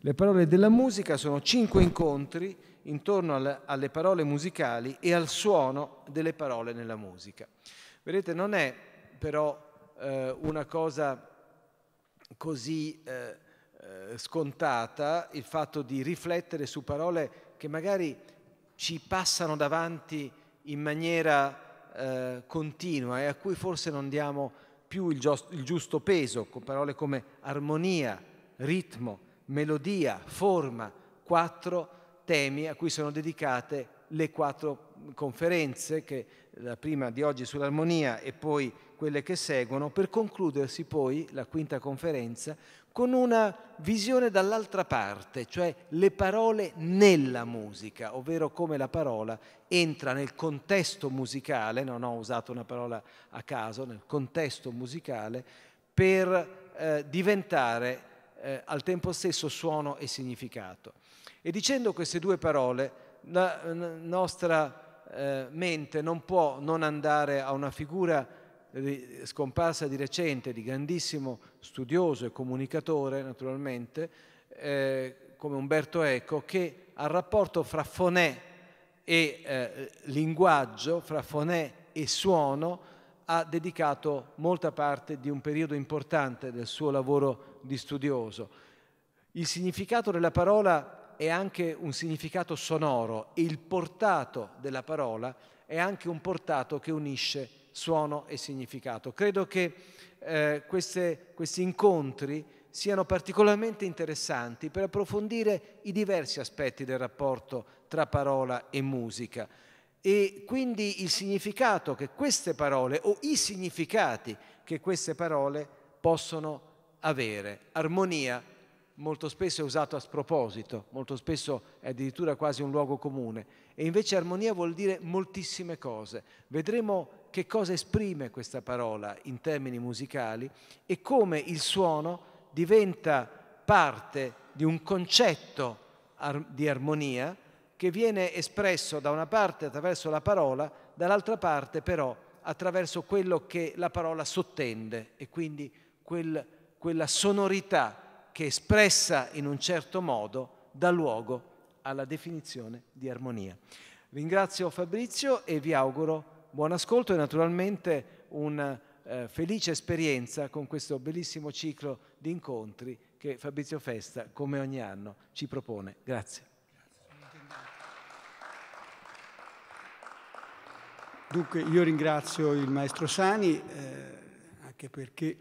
Le parole della musica sono cinque incontri intorno alle parole musicali e al suono delle parole nella musica. Vedete, non è però eh, una cosa così eh, eh, scontata il fatto di riflettere su parole che magari ci passano davanti in maniera eh, continua e a cui forse non diamo più il giusto peso, con parole come armonia, ritmo, melodia, forma, quattro temi a cui sono dedicate le quattro conferenze, che, la prima di oggi sull'armonia e poi quelle che seguono, per concludersi poi la quinta conferenza con una visione dall'altra parte, cioè le parole nella musica, ovvero come la parola entra nel contesto musicale, non ho usato una parola a caso, nel contesto musicale, per eh, diventare eh, al tempo stesso suono e significato. E dicendo queste due parole, la, nostra eh, mente non può non andare a una figura eh, scomparsa di recente, di grandissimo studioso e comunicatore, naturalmente, eh, come Umberto Eco, che al rapporto fra fonè e eh, linguaggio, fra fonè e suono, ha dedicato molta parte di un periodo importante del suo lavoro di studioso. Il significato della parola è anche un significato sonoro e il portato della parola è anche un portato che unisce suono e significato. Credo che eh, queste, questi incontri siano particolarmente interessanti per approfondire i diversi aspetti del rapporto tra parola e musica e quindi il significato che queste parole o i significati che queste parole possono avere. Armonia molto spesso è usato a sproposito, molto spesso è addirittura quasi un luogo comune e invece armonia vuol dire moltissime cose. Vedremo che cosa esprime questa parola in termini musicali e come il suono diventa parte di un concetto di armonia che viene espresso da una parte attraverso la parola, dall'altra parte però attraverso quello che la parola sottende e quindi quel quella sonorità che espressa in un certo modo dà luogo alla definizione di armonia. Ringrazio Fabrizio e vi auguro buon ascolto e naturalmente una eh, felice esperienza con questo bellissimo ciclo di incontri che Fabrizio Festa, come ogni anno, ci propone. Grazie. Dunque io ringrazio il maestro Sani, eh, anche perché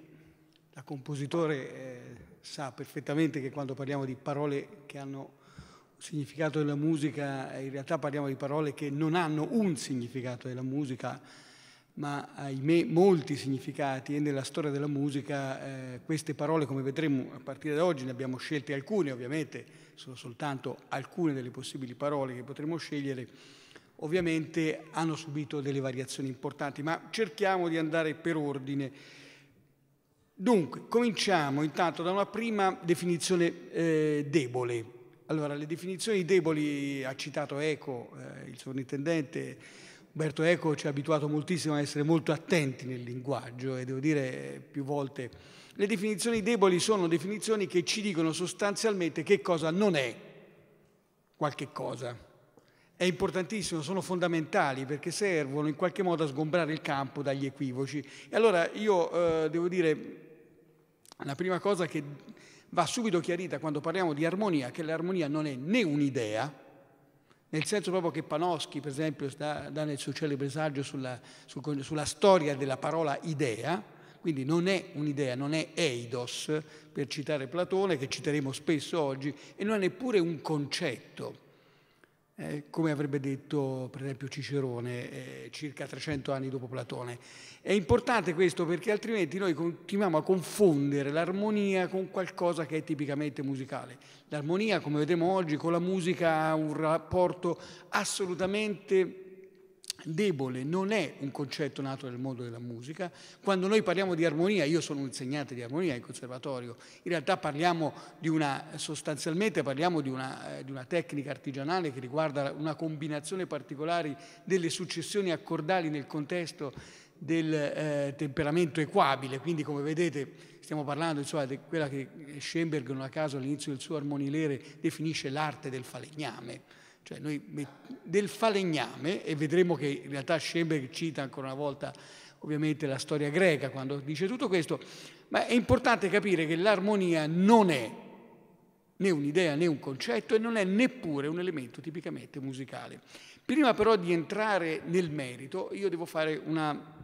la compositore eh, sa perfettamente che quando parliamo di parole che hanno un significato della musica, eh, in realtà parliamo di parole che non hanno un significato della musica, ma ahimè molti significati e nella storia della musica eh, queste parole, come vedremo a partire da oggi, ne abbiamo scelte alcune, ovviamente sono soltanto alcune delle possibili parole che potremo scegliere, ovviamente hanno subito delle variazioni importanti, ma cerchiamo di andare per ordine. Dunque, cominciamo intanto da una prima definizione eh, debole. Allora, le definizioni deboli ha citato Eco, eh, il sovrintendente. Umberto Eco ci ha abituato moltissimo a essere molto attenti nel linguaggio e devo dire più volte le definizioni deboli sono definizioni che ci dicono sostanzialmente che cosa non è qualche cosa. È importantissimo, sono fondamentali perché servono in qualche modo a sgombrare il campo dagli equivoci. E allora io eh, devo dire la prima cosa che va subito chiarita quando parliamo di armonia, che l'armonia non è né un'idea, nel senso proprio che Panoschi, per esempio, dà, dà nel suo celebre saggio sulla, sul, sulla storia della parola idea, quindi non è un'idea, non è eidos, per citare Platone, che citeremo spesso oggi, e non è neppure un concetto eh, come avrebbe detto per esempio Cicerone eh, circa 300 anni dopo Platone. È importante questo perché altrimenti noi continuiamo a confondere l'armonia con qualcosa che è tipicamente musicale. L'armonia, come vedremo oggi, con la musica ha un rapporto assolutamente debole non è un concetto nato nel mondo della musica. Quando noi parliamo di armonia, io sono un insegnante di armonia in conservatorio, in realtà parliamo di una, sostanzialmente parliamo di una, eh, di una tecnica artigianale che riguarda una combinazione particolare delle successioni accordali nel contesto del eh, temperamento equabile, quindi come vedete stiamo parlando insomma, di quella che Schoenberg non a caso all'inizio del suo armonilere definisce l'arte del falegname cioè noi, del falegname, e vedremo che in realtà Schemberg cita ancora una volta ovviamente la storia greca quando dice tutto questo, ma è importante capire che l'armonia non è né un'idea né un concetto e non è neppure un elemento tipicamente musicale. Prima però di entrare nel merito, io devo fare una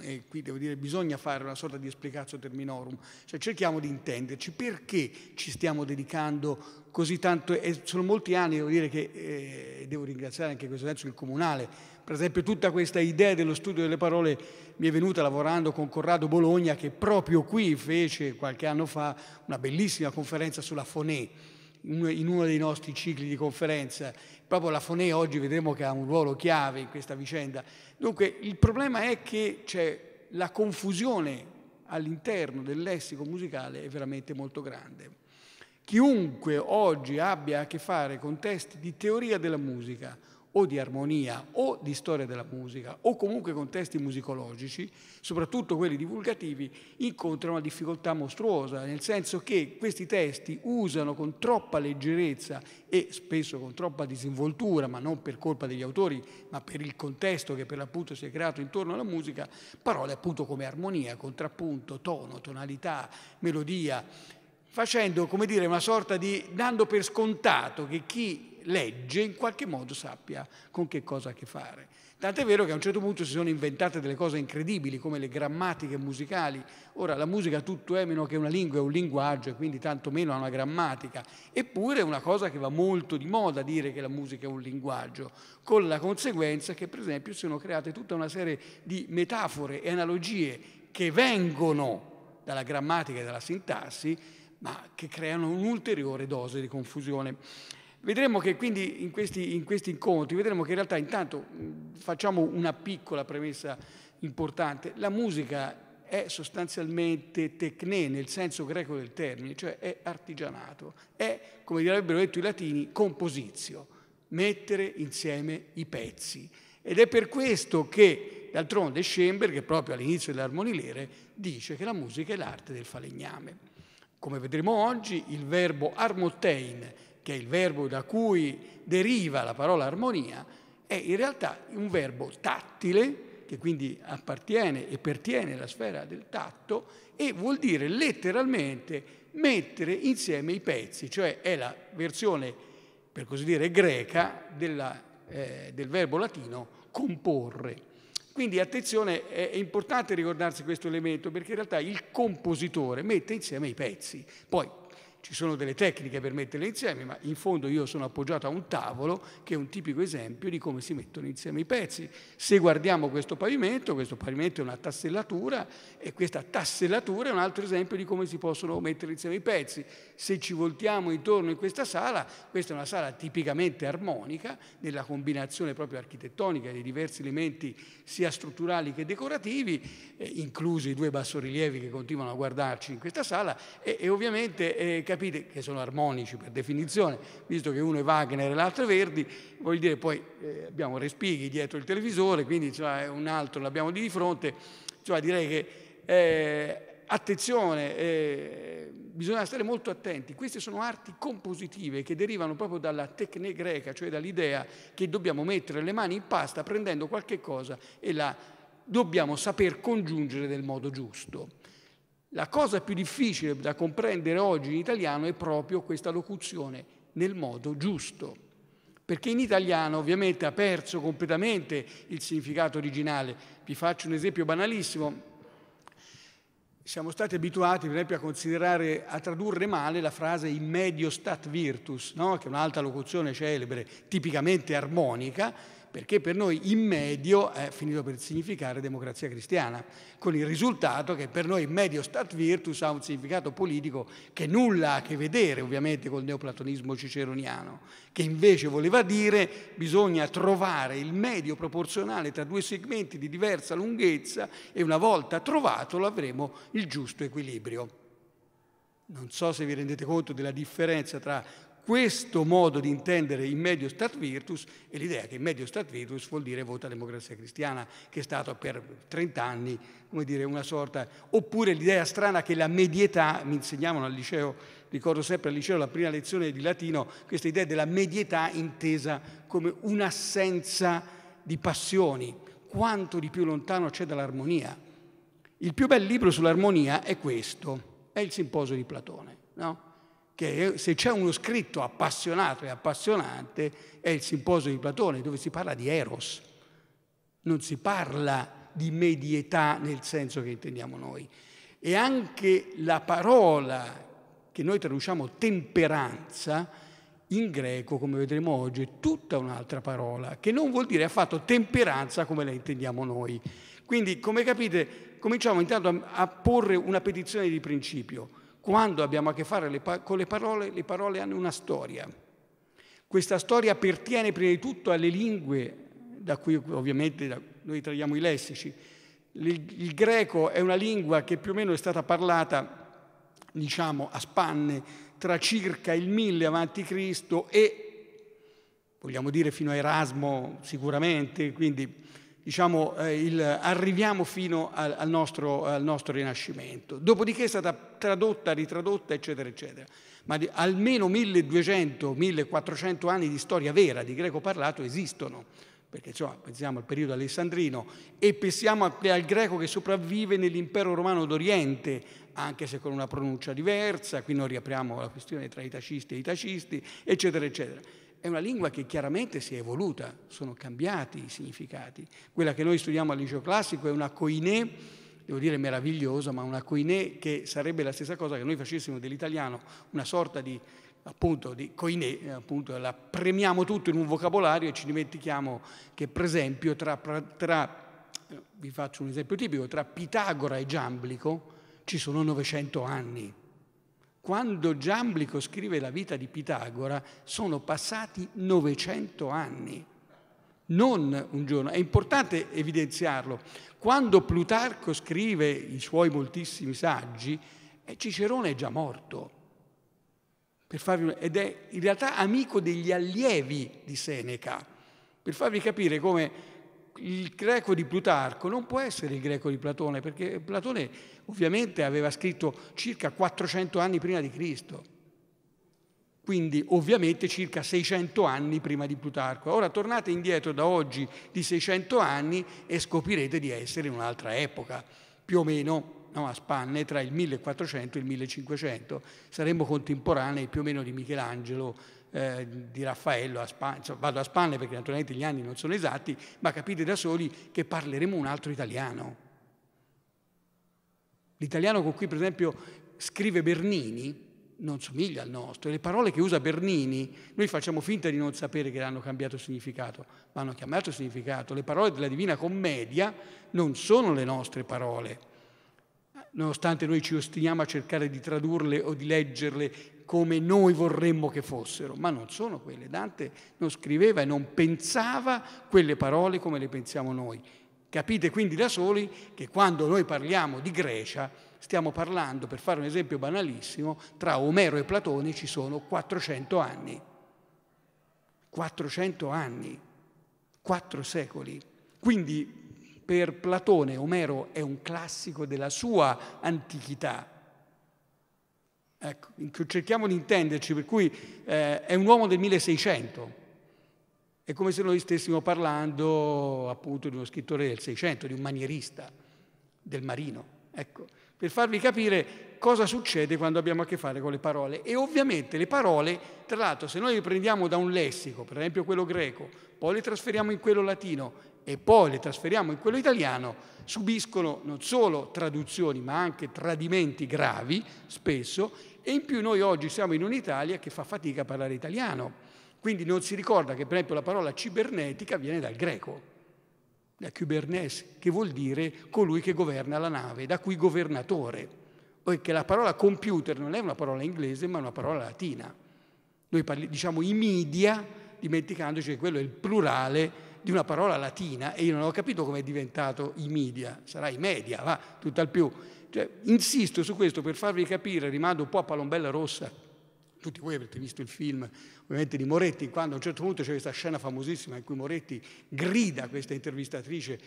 e qui devo dire bisogna fare una sorta di esplicazio terminorum, cioè cerchiamo di intenderci perché ci stiamo dedicando così tanto, e sono molti anni, devo dire che eh, devo ringraziare anche in questo senso il comunale, per esempio tutta questa idea dello studio delle parole mi è venuta lavorando con Corrado Bologna che proprio qui fece qualche anno fa una bellissima conferenza sulla fonè in uno dei nostri cicli di conferenza. Proprio la Fonè oggi vedremo che ha un ruolo chiave in questa vicenda. Dunque il problema è che c'è la confusione all'interno del lessico musicale è veramente molto grande. Chiunque oggi abbia a che fare con testi di teoria della musica, o di armonia o di storia della musica o comunque con testi musicologici, soprattutto quelli divulgativi, incontrano una difficoltà mostruosa, nel senso che questi testi usano con troppa leggerezza e spesso con troppa disinvoltura, ma non per colpa degli autori, ma per il contesto che per l'appunto si è creato intorno alla musica, parole appunto come armonia, contrappunto, tono, tonalità, melodia, facendo come dire una sorta di dando per scontato che chi legge in qualche modo sappia con che cosa ha a che fare. Tant'è vero che a un certo punto si sono inventate delle cose incredibili come le grammatiche musicali. Ora la musica tutto è meno che una lingua, è un linguaggio e quindi tanto meno ha una grammatica. Eppure è una cosa che va molto di moda dire che la musica è un linguaggio, con la conseguenza che per esempio si sono create tutta una serie di metafore e analogie che vengono dalla grammatica e dalla sintassi, ma che creano un'ulteriore dose di confusione. Vedremo che quindi in questi, in questi, incontri, vedremo che in realtà intanto facciamo una piccola premessa importante, la musica è sostanzialmente tecne nel senso greco del termine, cioè è artigianato, è, come direbbero detto i latini, composizio, mettere insieme i pezzi. Ed è per questo che, d'altronde, Schoenberg, proprio all'inizio dell'armonilere, dice che la musica è l'arte del falegname. Come vedremo oggi, il verbo armottein, che è il verbo da cui deriva la parola armonia, è in realtà un verbo tattile, che quindi appartiene e pertiene alla sfera del tatto, e vuol dire letteralmente mettere insieme i pezzi, cioè è la versione, per così dire, greca della, eh, del verbo latino comporre. Quindi attenzione, è importante ricordarsi questo elemento perché in realtà il compositore mette insieme i pezzi. Poi ci sono delle tecniche per metterle insieme, ma in fondo io sono appoggiato a un tavolo che è un tipico esempio di come si mettono insieme i pezzi. Se guardiamo questo pavimento, questo pavimento è una tassellatura e questa tassellatura è un altro esempio di come si possono mettere insieme i pezzi. Se ci voltiamo intorno in questa sala, questa è una sala tipicamente armonica nella combinazione proprio architettonica dei diversi elementi sia strutturali che decorativi, eh, inclusi i due bassorilievi che continuano a guardarci in questa sala e, e ovviamente eh, capite che sono armonici per definizione, visto che uno è Wagner e l'altro è Verdi, vuol dire poi eh, abbiamo Respighi dietro il televisore, quindi cioè, un altro l'abbiamo di fronte, cioè, direi che eh, attenzione, eh, bisogna stare molto attenti, queste sono arti compositive che derivano proprio dalla tecne greca, cioè dall'idea che dobbiamo mettere le mani in pasta prendendo qualche cosa e la dobbiamo saper congiungere nel modo giusto. La cosa più difficile da comprendere oggi in italiano è proprio questa locuzione nel modo giusto perché in italiano ovviamente ha perso completamente il significato originale. Vi faccio un esempio banalissimo. Siamo stati abituati, per esempio, a considerare, a tradurre male la frase in medio stat virtus, no? che è un'altra locuzione celebre, tipicamente armonica, perché per noi in medio è finito per significare democrazia cristiana, con il risultato che per noi in medio stat virtus ha un significato politico che nulla ha a che vedere ovviamente col neoplatonismo ciceroniano, che invece voleva dire bisogna trovare il medio proporzionale tra due segmenti di diversa lunghezza e una volta trovatolo avremo il giusto equilibrio. Non so se vi rendete conto della differenza tra questo modo di intendere il medio stat virtus e l'idea che il medio stat virtus vuol dire vota democrazia cristiana, che è stato per 30 anni come dire, una sorta... Oppure l'idea strana che la medietà, mi insegnavano al liceo, ricordo sempre al liceo la prima lezione di latino, questa idea della medietà intesa come un'assenza di passioni, quanto di più lontano c'è dall'armonia. Il più bel libro sull'armonia è questo, è il simposio di Platone. No? che se c'è uno scritto appassionato e appassionante è il simposio di Platone dove si parla di eros, non si parla di medietà nel senso che intendiamo noi. E anche la parola che noi traduciamo temperanza in greco, come vedremo oggi, è tutta un'altra parola che non vuol dire affatto temperanza come la intendiamo noi. Quindi, come capite, cominciamo intanto a porre una petizione di principio quando abbiamo a che fare con le parole, le parole hanno una storia. Questa storia pertiene prima di tutto alle lingue, da cui ovviamente noi traiamo i lessici. Il, il greco è una lingua che più o meno è stata parlata, diciamo, a spanne tra circa il 1000 a.C. e, vogliamo dire, fino a Erasmo sicuramente, quindi diciamo, eh, il, arriviamo fino al, al, nostro, al, nostro, rinascimento. Dopodiché è stata tradotta, ritradotta, eccetera, eccetera. Ma di, almeno 1200-1400 anni di storia vera di greco parlato esistono, perché insomma, pensiamo al periodo alessandrino e pensiamo al, al greco che sopravvive nell'impero romano d'Oriente, anche se con una pronuncia diversa, qui non riapriamo la questione tra i tacisti e i tacisti, eccetera, eccetera è una lingua che chiaramente si è evoluta, sono cambiati i significati. Quella che noi studiamo al liceo classico è una koiné, devo dire meravigliosa, ma una koiné che sarebbe la stessa cosa che noi facessimo dell'italiano, una sorta di appunto di koiné, eh, appunto la premiamo tutto in un vocabolario e ci dimentichiamo che per esempio tra, tra eh, vi faccio un esempio tipico, tra Pitagora e Giamblico ci sono 900 anni quando Giamblico scrive la vita di Pitagora sono passati 900 anni, non un giorno. È importante evidenziarlo. Quando Plutarco scrive i suoi moltissimi saggi, eh, Cicerone è già morto. Farvi, ed è in realtà amico degli allievi di Seneca, per farvi capire come il greco di Plutarco non può essere il greco di Platone, perché Platone ovviamente aveva scritto circa 400 anni prima di Cristo, quindi ovviamente circa 600 anni prima di Plutarco. Ora tornate indietro da oggi di 600 anni e scoprirete di essere in un'altra epoca, più o meno no, a spanne tra il 1400 e il 1500, saremmo contemporanei più o meno di Michelangelo, eh, di Raffaello, a Span- vado a Spagna perché naturalmente gli anni non sono esatti, ma capite da soli che parleremo un altro italiano. L'italiano con cui per esempio scrive Bernini non somiglia al nostro, le parole che usa Bernini noi facciamo finta di non sapere che hanno cambiato significato, ma hanno cambiato significato. Le parole della Divina Commedia non sono le nostre parole nonostante noi ci ostiniamo a cercare di tradurle o di leggerle come noi vorremmo che fossero, ma non sono quelle. Dante non scriveva e non pensava quelle parole come le pensiamo noi. Capite quindi da soli che quando noi parliamo di Grecia stiamo parlando, per fare un esempio banalissimo, tra Omero e Platone ci sono 400 anni. 400 anni, 4 secoli. Quindi per Platone Omero è un classico della sua antichità, Ecco, cerchiamo di intenderci, per cui eh, è un uomo del 1600, è come se noi stessimo parlando appunto di uno scrittore del 600, di un manierista, del marino. Ecco, per farvi capire cosa succede quando abbiamo a che fare con le parole. E ovviamente le parole, tra l'altro, se noi le prendiamo da un lessico, per esempio quello greco, poi le trasferiamo in quello latino e poi le trasferiamo in quello italiano, subiscono non solo traduzioni ma anche tradimenti gravi spesso e in più noi oggi siamo in un'Italia che fa fatica a parlare italiano. Quindi non si ricorda che per esempio la parola cibernetica viene dal greco, da Kubernetes, che vuol dire colui che governa la nave, da cui governatore. Perché la parola computer non è una parola inglese ma una parola latina. Noi parli, diciamo i media dimenticandoci che quello è il plurale di una parola latina e io non ho capito come è diventato i media, sarà i media, va, tutt'al più. Cioè, insisto su questo per farvi capire, rimando un po' a Palombella Rossa, tutti voi avete visto il film ovviamente di Moretti, quando a un certo punto c'è questa scena famosissima in cui Moretti grida a questa intervistatrice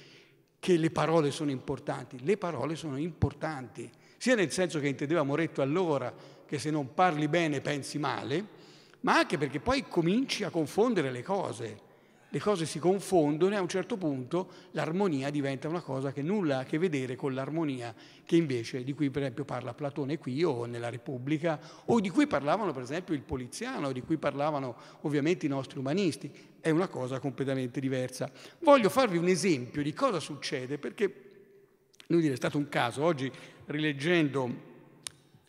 che le parole sono importanti. Le parole sono importanti, sia nel senso che intendeva Moretto allora, che se non parli bene pensi male, ma anche perché poi cominci a confondere le cose le cose si confondono e a un certo punto l'armonia diventa una cosa che nulla ha a che vedere con l'armonia che invece di cui per esempio parla Platone qui o nella Repubblica o di cui parlavano per esempio il Poliziano, di cui parlavano ovviamente i nostri umanisti, è una cosa completamente diversa. Voglio farvi un esempio di cosa succede perché dire, è stato un caso, oggi rileggendo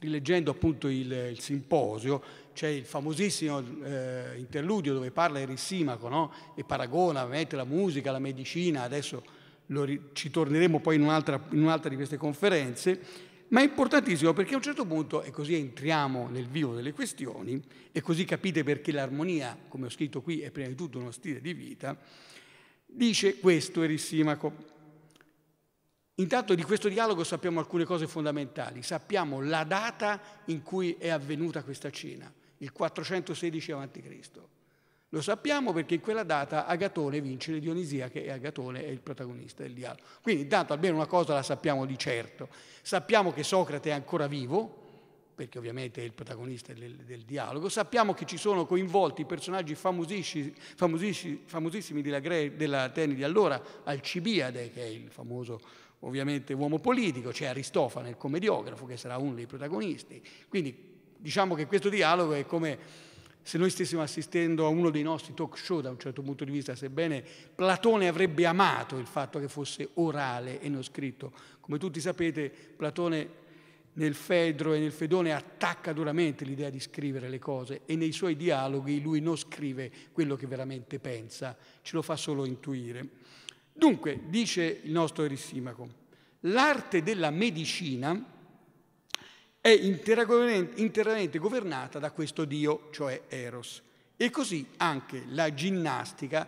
rileggendo appunto il, il simposio, c'è il famosissimo eh, interludio dove parla Erissimaco no? e paragona ovviamente la musica, la medicina, adesso lo, ci torneremo poi in un'altra, in un'altra di queste conferenze, ma è importantissimo perché a un certo punto, e così entriamo nel vivo delle questioni, e così capite perché l'armonia, come ho scritto qui, è prima di tutto uno stile di vita, dice questo Erissimaco. Intanto di questo dialogo sappiamo alcune cose fondamentali. Sappiamo la data in cui è avvenuta questa cena, il 416 a.C. Lo sappiamo perché in quella data Agatone vince le Dionisiache e Agatone è il protagonista del dialogo. Quindi intanto almeno una cosa la sappiamo di certo. Sappiamo che Socrate è ancora vivo, perché ovviamente è il protagonista del, del, dialogo, sappiamo che ci sono coinvolti personaggi famosissimi, famosissimi della, Teni di allora, Alcibiade, che è il famoso ovviamente uomo politico, c'è Aristofane, il commediografo, che sarà uno dei protagonisti. Quindi diciamo che questo dialogo è come se noi stessimo assistendo a uno dei nostri talk show da un certo punto di vista, sebbene Platone avrebbe amato il fatto che fosse orale e non scritto. Come tutti sapete, Platone nel Fedro e nel Fedone attacca duramente l'idea di scrivere le cose e nei suoi dialoghi lui non scrive quello che veramente pensa, ce lo fa solo intuire. Dunque, dice il nostro Erissimaco, l'arte della medicina è interamente governata da questo dio, cioè Eros. E così anche la ginnastica,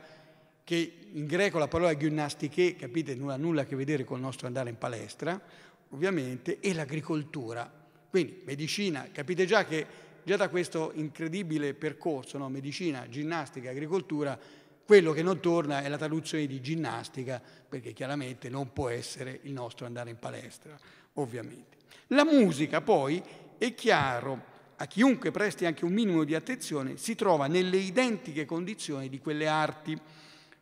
che in greco la parola ginnastiche, capite, non ha nulla a che vedere con il nostro andare in palestra, ovviamente, e l'agricoltura. Quindi medicina, capite già che già da questo incredibile percorso, no? medicina, ginnastica, agricoltura, quello che non torna è la traduzione di ginnastica, perché chiaramente non può essere il nostro andare in palestra, ovviamente. La musica poi è chiaro, a chiunque presti anche un minimo di attenzione, si trova nelle identiche condizioni di quelle arti,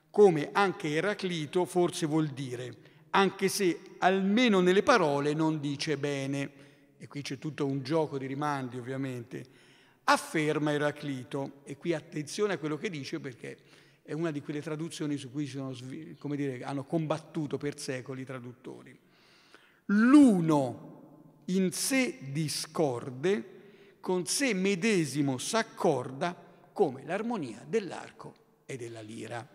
come anche Eraclito forse vuol dire, anche se almeno nelle parole non dice bene. E qui c'è tutto un gioco di rimandi, ovviamente. Afferma Eraclito, e qui attenzione a quello che dice perché è una di quelle traduzioni su cui sono, dire, hanno combattuto per secoli i traduttori. L'uno in sé discorde, con sé medesimo s'accorda come l'armonia dell'arco e della lira.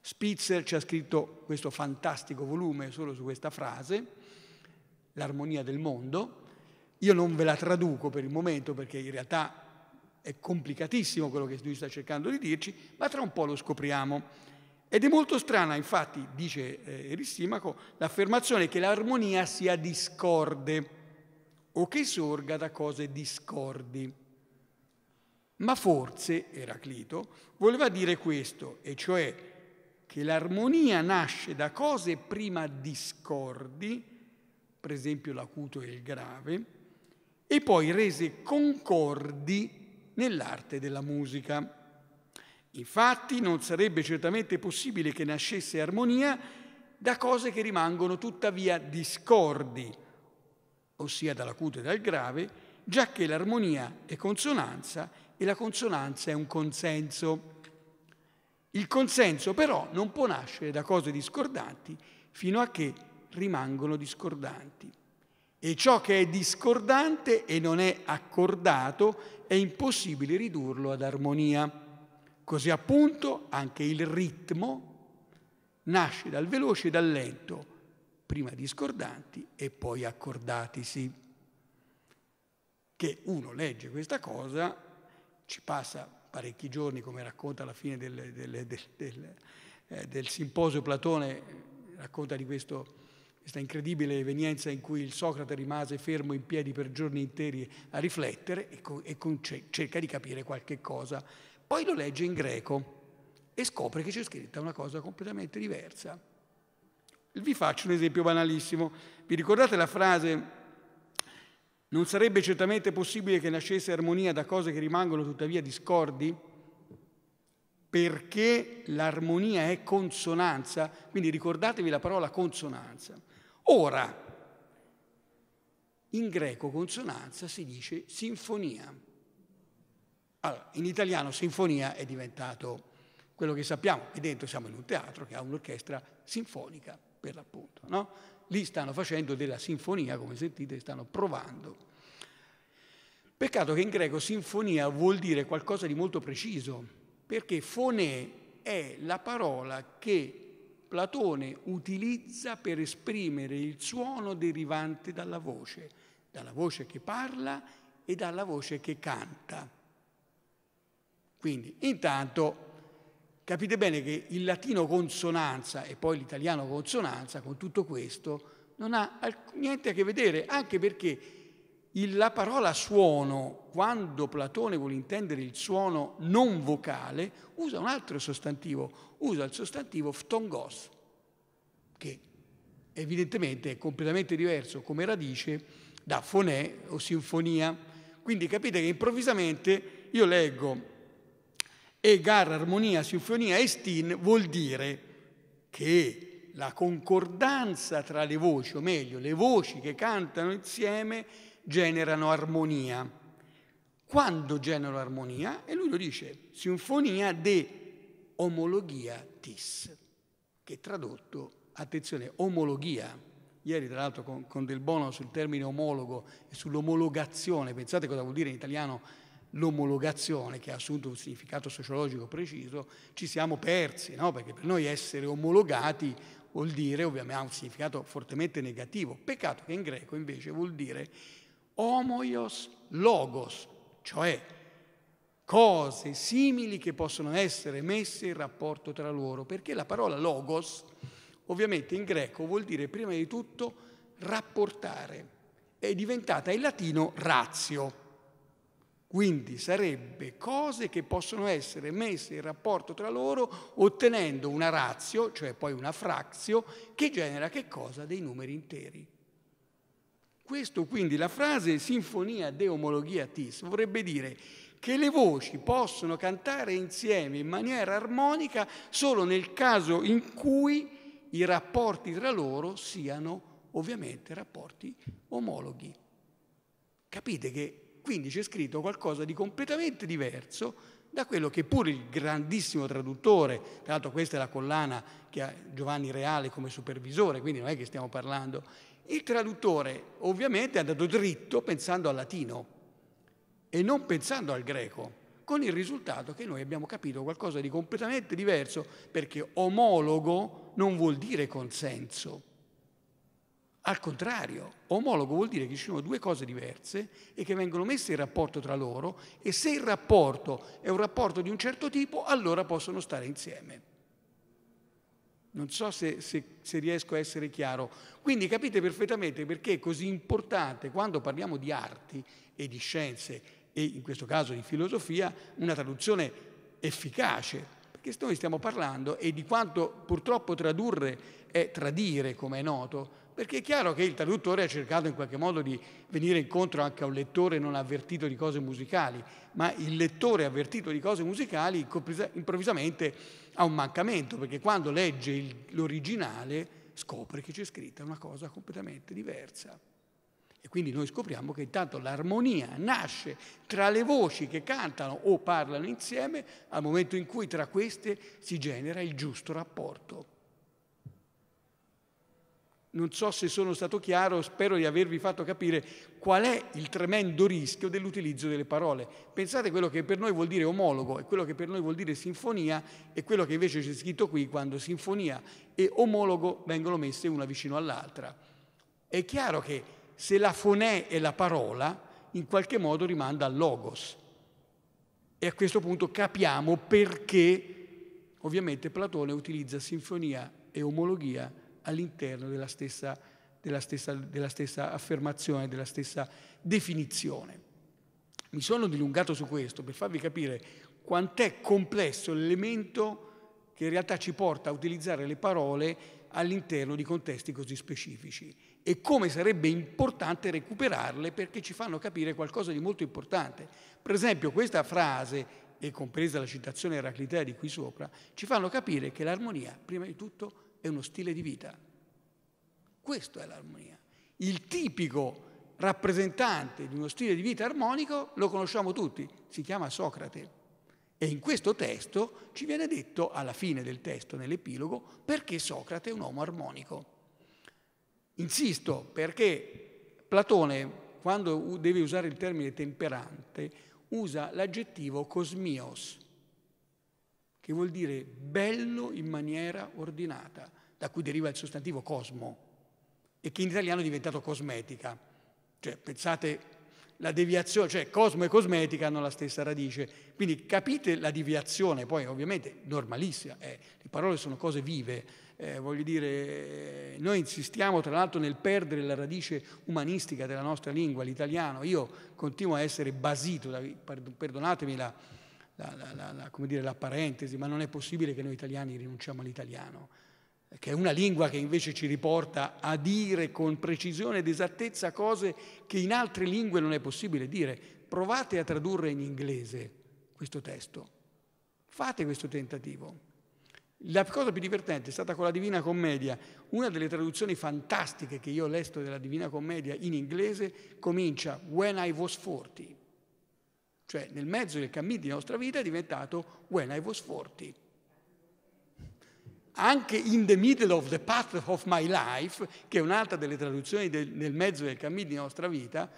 Spitzer ci ha scritto questo fantastico volume solo su questa frase, l'armonia del mondo. Io non ve la traduco per il momento perché in realtà è complicatissimo quello che lui sta cercando di dirci, ma tra un po' lo scopriamo. Ed è molto strana, infatti, dice Erissimaco, eh, l'affermazione che l'armonia sia discorde o che sorga da cose discordi. Ma forse, Eraclito, voleva dire questo, e cioè che l'armonia nasce da cose prima discordi, per esempio l'acuto e il grave, e poi rese concordi nell'arte della musica. Infatti non sarebbe certamente possibile che nascesse armonia da cose che rimangono tuttavia discordi, ossia dall'acuto e dal grave, giacché l'armonia è consonanza e la consonanza è un consenso. Il consenso però non può nascere da cose discordanti fino a che rimangono discordanti e ciò che è discordante e non è accordato è impossibile ridurlo ad armonia. Così appunto anche il ritmo nasce dal veloce e dal lento, prima discordanti e poi accordatisi. Che uno legge questa cosa, ci passa parecchi giorni, come racconta alla fine del, del, del, del eh, simposio Platone, racconta di questo questa incredibile evenienza in cui il Socrate rimase fermo in piedi per giorni interi a riflettere e, co- e con- cerca di capire qualche cosa. Poi lo legge in greco e scopre che c'è scritta una cosa completamente diversa. Vi faccio un esempio banalissimo. Vi ricordate la frase non sarebbe certamente possibile che nascesse armonia da cose che rimangono tuttavia discordi? Perché l'armonia è consonanza, quindi ricordatevi la parola consonanza. Ora, in greco consonanza si dice sinfonia. Allora, in italiano sinfonia è diventato quello che sappiamo, e dentro siamo in un teatro che ha un'orchestra sinfonica, per l'appunto. No? Lì stanno facendo della sinfonia, come sentite, stanno provando. Peccato che in greco sinfonia vuol dire qualcosa di molto preciso, perché fonè è la parola che Platone utilizza per esprimere il suono derivante dalla voce, dalla voce che parla e dalla voce che canta. Quindi, intanto, capite bene che il latino consonanza e poi l'italiano consonanza, con tutto questo, non ha niente a che vedere, anche perché la parola suono, quando Platone vuole intendere il suono non vocale, usa un altro sostantivo, usa il sostantivo ftongos, che evidentemente è completamente diverso come radice da fonè o sinfonia. Quindi capite che improvvisamente io leggo Egar, armonia, sinfonia e stin vuol dire che la concordanza tra le voci, o meglio, le voci che cantano insieme generano armonia. Quando generano armonia? E lui lo dice, sinfonia de omologia tis, che tradotto, attenzione, omologia. Ieri tra l'altro con, con Del Bono sul termine omologo e sull'omologazione, pensate cosa vuol dire in italiano l'omologazione, che ha assunto un significato sociologico preciso, ci siamo persi, no? perché per noi essere omologati vuol dire, ovviamente, ha un significato fortemente negativo. Peccato che in greco invece vuol dire homoios logos, cioè cose simili che possono essere messe in rapporto tra loro, perché la parola logos ovviamente in greco vuol dire prima di tutto rapportare, è diventata in latino ratio, quindi sarebbe cose che possono essere messe in rapporto tra loro ottenendo una ratio, cioè poi una frazio, che genera che cosa? Dei numeri interi. Questo quindi, la frase sinfonia de omologia tis vorrebbe dire che le voci possono cantare insieme in maniera armonica solo nel caso in cui i rapporti tra loro siano ovviamente rapporti omologhi. Capite che quindi c'è scritto qualcosa di completamente diverso da quello che pure il grandissimo traduttore, tra l'altro questa è la collana che ha Giovanni Reale come supervisore, quindi non è che stiamo parlando il traduttore ovviamente è andato dritto pensando al latino e non pensando al greco, con il risultato che noi abbiamo capito qualcosa di completamente diverso, perché omologo non vuol dire consenso. Al contrario, omologo vuol dire che ci sono due cose diverse e che vengono messe in rapporto tra loro e se il rapporto è un rapporto di un certo tipo, allora possono stare insieme. Non so se, se, se, riesco a essere chiaro. Quindi capite perfettamente perché è così importante quando parliamo di arti e di scienze e in questo caso di filosofia una traduzione efficace, perché noi stiamo parlando e di quanto purtroppo tradurre è tradire, come è noto, perché è chiaro che il traduttore ha cercato in qualche modo di venire incontro anche a un lettore non avvertito di cose musicali, ma il lettore avvertito di cose musicali improvvisamente ha un mancamento, perché quando legge il, l'originale scopre che c'è scritta una cosa completamente diversa. E quindi noi scopriamo che intanto l'armonia nasce tra le voci che cantano o parlano insieme al momento in cui tra queste si genera il giusto rapporto. Non so se sono stato chiaro, spero di avervi fatto capire qual è il tremendo rischio dell'utilizzo delle parole. Pensate quello che per noi vuol dire omologo e quello che per noi vuol dire sinfonia e quello che invece c'è scritto qui quando sinfonia e omologo vengono messe una vicino all'altra. È chiaro che se la fonè è la parola, in qualche modo rimanda al logos. E a questo punto capiamo perché ovviamente Platone utilizza sinfonia e omologia all'interno della stessa, della, stessa, della stessa affermazione, della stessa definizione. Mi sono dilungato su questo per farvi capire quant'è complesso l'elemento che in realtà ci porta a utilizzare le parole all'interno di contesti così specifici e come sarebbe importante recuperarle perché ci fanno capire qualcosa di molto importante. Per esempio questa frase, e compresa la citazione eraclitea di qui sopra, ci fanno capire che l'armonia prima di tutto è uno stile di vita. Questo è l'armonia. Il tipico rappresentante di uno stile di vita armonico lo conosciamo tutti, si chiama Socrate. E in questo testo ci viene detto, alla fine del testo, nell'epilogo, perché Socrate è un uomo armonico. Insisto, perché Platone, quando deve usare il termine temperante, usa l'aggettivo cosmios, che vuol dire bello in maniera ordinata, da cui deriva il sostantivo cosmo, e che in italiano è diventato cosmetica. Cioè, pensate la deviazione, cioè cosmo e cosmetica hanno la stessa radice. Quindi capite la deviazione, poi ovviamente normalissima, eh, le parole sono cose vive, eh, voglio dire, eh, noi insistiamo tra l'altro nel perdere la radice umanistica della nostra lingua, l'italiano. Io continuo a essere basito, da, perdonatemi la la, la, la, come dire, la parentesi, ma non è possibile che noi italiani rinunciamo all'italiano, che è una lingua che invece ci riporta a dire con precisione ed esattezza cose che in altre lingue non è possibile dire. Provate a tradurre in inglese questo testo, fate questo tentativo. La cosa più divertente è stata con la Divina Commedia. Una delle traduzioni fantastiche che io ho letto della Divina Commedia in inglese comincia When I was 40 cioè nel mezzo del cammino di nostra vita è diventato when I was 40. Anche in the middle of the path of my life, che è un'altra delle traduzioni del, nel mezzo del cammino di nostra vita,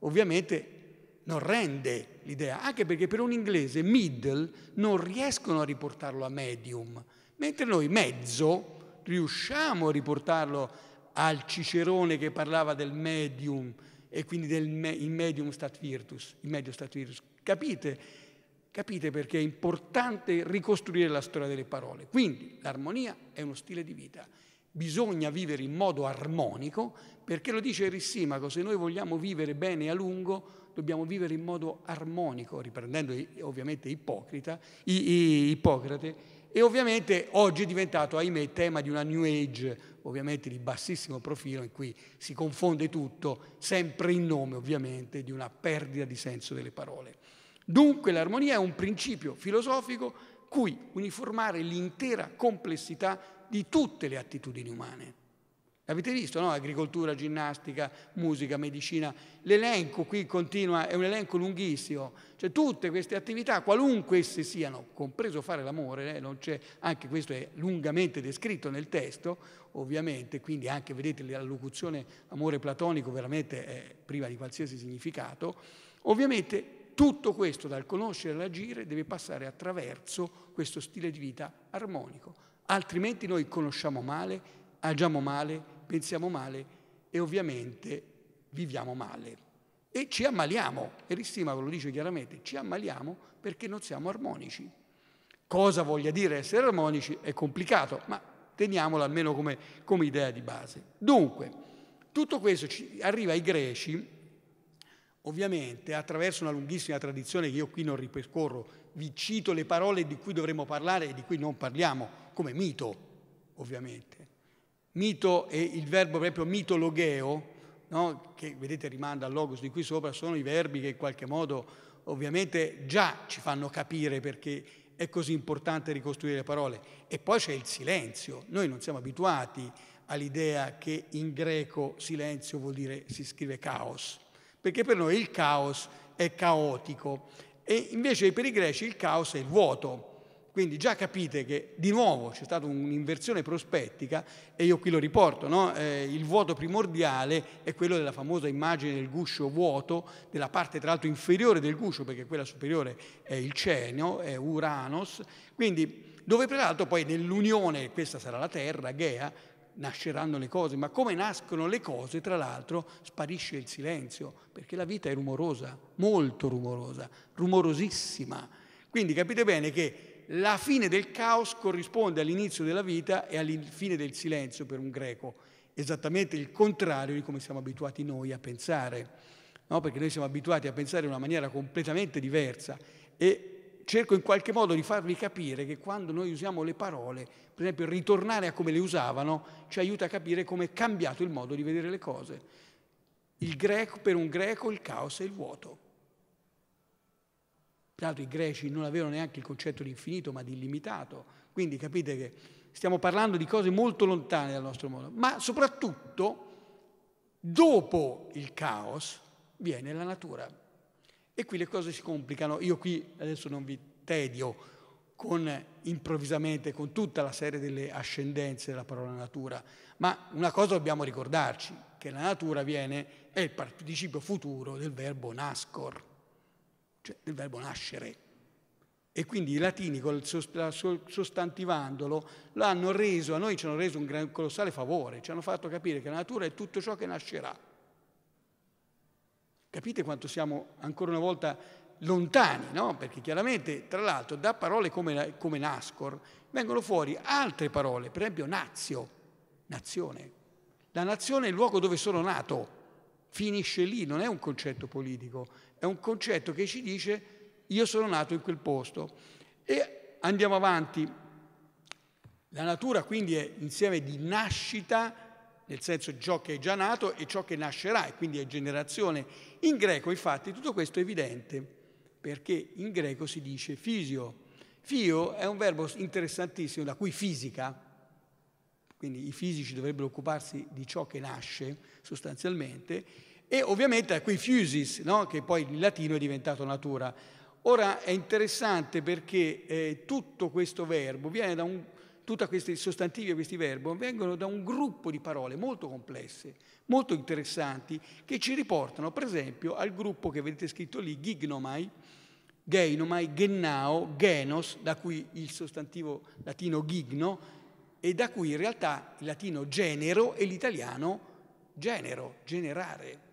ovviamente non rende l'idea, anche perché per un inglese middle non riescono a riportarlo a medium, mentre noi mezzo riusciamo a riportarlo al Cicerone che parlava del medium e quindi del me, il medium stat virtus, il medio stat virtus, Capite? Capite perché è importante ricostruire la storia delle parole. Quindi l'armonia è uno stile di vita. Bisogna vivere in modo armonico perché lo dice Rissimaco, se noi vogliamo vivere bene a lungo dobbiamo vivere in modo armonico, riprendendo eh, ovviamente Ippocrata, Ippocrate, e ovviamente oggi è diventato, ahimè, tema di una New Age, ovviamente di bassissimo profilo, in cui si confonde tutto, sempre in nome ovviamente di una perdita di senso delle parole. Dunque l'armonia è un principio filosofico cui uniformare l'intera complessità di tutte le attitudini umane. Avete visto, no? Agricoltura, ginnastica, musica, medicina. L'elenco qui continua, è un elenco lunghissimo. Cioè tutte queste attività, qualunque esse siano, compreso fare l'amore, eh, anche questo è lungamente descritto nel testo, ovviamente, quindi anche, vedete, l'allocuzione amore platonico veramente è priva di qualsiasi significato. Ovviamente tutto questo, dal conoscere all'agire, deve passare attraverso questo stile di vita armonico, altrimenti noi conosciamo male, agiamo male, pensiamo male e ovviamente viviamo male. E ci ammaliamo, Eristimavo lo dice chiaramente, ci ammaliamo perché non siamo armonici. Cosa voglia dire essere armonici è complicato, ma teniamolo almeno come, come idea di base. Dunque, tutto questo ci, arriva ai greci Ovviamente attraverso una lunghissima tradizione che io qui non ripercorro, vi cito le parole di cui dovremmo parlare e di cui non parliamo, come mito, ovviamente. Mito e il verbo proprio mitologheo, no? che vedete rimanda al logos di qui sopra, sono i verbi che in qualche modo ovviamente già ci fanno capire perché è così importante ricostruire le parole. E poi c'è il silenzio. Noi non siamo abituati all'idea che in greco silenzio vuol dire si scrive caos perché per noi il caos è caotico e invece per i greci il caos è il vuoto. Quindi già capite che di nuovo c'è stata un'inversione prospettica e io qui lo riporto, no? eh, il vuoto primordiale è quello della famosa immagine del guscio vuoto, della parte tra l'altro inferiore del guscio perché quella superiore è il ceneo, è Uranus, quindi dove peraltro poi nell'unione, questa sarà la Terra, Gea, nasceranno le cose, ma come nascono le cose, tra l'altro, sparisce il silenzio, perché la vita è rumorosa, molto rumorosa, rumorosissima. Quindi capite bene che la fine del caos corrisponde all'inizio della vita e alla fine del silenzio per un greco, esattamente il contrario di come siamo abituati noi a pensare, no? perché noi siamo abituati a pensare in una maniera completamente diversa e cerco in qualche modo di farvi capire che quando noi usiamo le parole, per esempio ritornare a come le usavano, ci aiuta a capire come è cambiato il modo di vedere le cose. Greco, per un greco il caos è il vuoto. Tra l'altro i greci non avevano neanche il concetto di infinito, ma di illimitato. Quindi capite che stiamo parlando di cose molto lontane dal nostro mondo. Ma soprattutto, dopo il caos, viene la natura. E qui le cose si complicano. Io qui adesso non vi tedio con improvvisamente con tutta la serie delle ascendenze della parola natura, ma una cosa dobbiamo ricordarci, che la natura viene, è il participio futuro del verbo nascor, cioè del verbo nascere. E quindi i latini, sostantivandolo, lo hanno reso, a noi ci hanno reso un colossale favore, ci hanno fatto capire che la natura è tutto ciò che nascerà Capite quanto siamo ancora una volta lontani, no? Perché chiaramente, tra l'altro, da parole come, come Nascor vengono fuori altre parole, per esempio nazio, nazione. La nazione è il luogo dove sono nato, finisce lì, non è un concetto politico, è un concetto che ci dice io sono nato in quel posto. E andiamo avanti. La natura quindi è insieme di nascita, nel senso ciò che è già nato e ciò che nascerà, e quindi è generazione. In greco, infatti, tutto questo è evidente, perché in greco si dice fisio. Fio è un verbo interessantissimo, da cui fisica, quindi i fisici dovrebbero occuparsi di ciò che nasce sostanzialmente, e ovviamente da qui fusis, no? che poi in latino è diventato natura. Ora è interessante perché eh, tutto questo verbo viene da un, tutti questi sostantivi e questi verbi vengono da un gruppo di parole molto complesse, molto interessanti, che ci riportano per esempio al gruppo che vedete scritto lì, gignomai, geinomai, gennao, genos, da cui il sostantivo latino gigno, e da cui in realtà il latino genero e l'italiano genero, generare.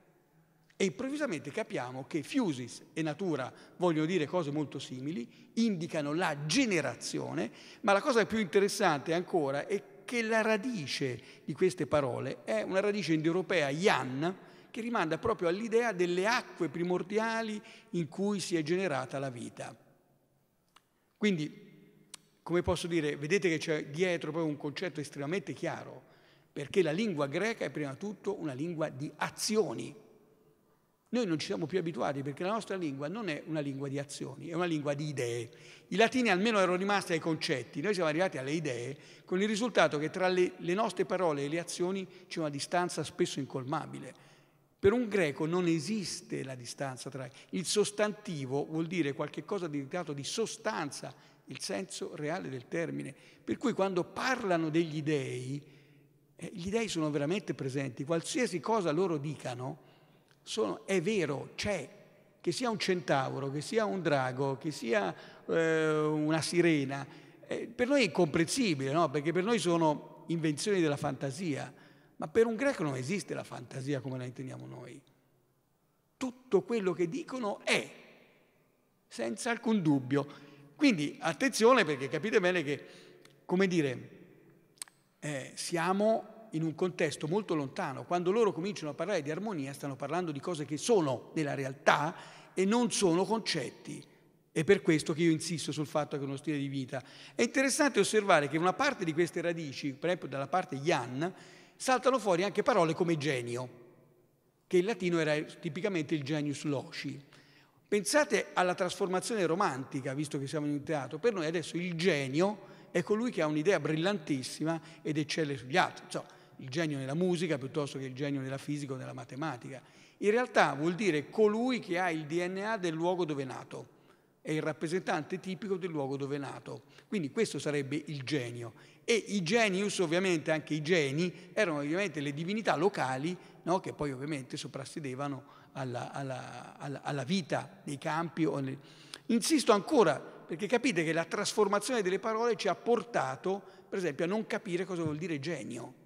E improvvisamente capiamo che Fusis e natura vogliono dire cose molto simili, indicano la generazione, ma la cosa più interessante ancora è che la radice di queste parole è una radice indoeuropea, yan, che rimanda proprio all'idea delle acque primordiali in cui si è generata la vita. Quindi, come posso dire, vedete che c'è dietro poi un concetto estremamente chiaro, perché la lingua greca è prima di tutto una lingua di azioni noi non ci siamo più abituati perché la nostra lingua non è una lingua di azioni, è una lingua di idee. I latini almeno erano rimasti ai concetti, noi siamo arrivati alle idee, con il risultato che tra le, le nostre parole e le azioni c'è una distanza spesso incolmabile. Per un greco non esiste la distanza tra... Il sostantivo vuol dire qualcosa di dato di sostanza, il senso reale del termine. Per cui quando parlano degli dei, eh, gli dei sono veramente presenti, qualsiasi cosa loro dicano sono, è vero, c'è, che sia un centauro, che sia un drago, che sia eh, una sirena, eh, per noi è incomprensibile, no? perché per noi sono invenzioni della fantasia, ma per un greco non esiste la fantasia come la intendiamo noi. Tutto quello che dicono è, senza alcun dubbio. Quindi attenzione perché capite bene che, come dire, eh, siamo in un contesto molto lontano. Quando loro cominciano a parlare di armonia stanno parlando di cose che sono nella realtà e non sono concetti. È per questo che io insisto sul fatto che è uno stile di vita. È interessante osservare che una parte di queste radici, per esempio dalla parte Yan, saltano fuori anche parole come genio, che in latino era tipicamente il genius loci. Pensate alla trasformazione romantica, visto che siamo in un teatro. Per noi adesso il genio è colui che ha un'idea brillantissima ed eccelle sugli altri. Insomma, il genio nella musica piuttosto che il genio nella fisica o nella matematica. In realtà vuol dire colui che ha il DNA del luogo dove è nato, è il rappresentante tipico del luogo dove è nato. Quindi questo sarebbe il genio. E i genius, ovviamente anche i geni, erano ovviamente le divinità locali no? che poi ovviamente soprassedevano alla, alla, alla, alla vita dei campi. Nel... Insisto ancora, perché capite che la trasformazione delle parole ci ha portato, per esempio, a non capire cosa vuol dire genio.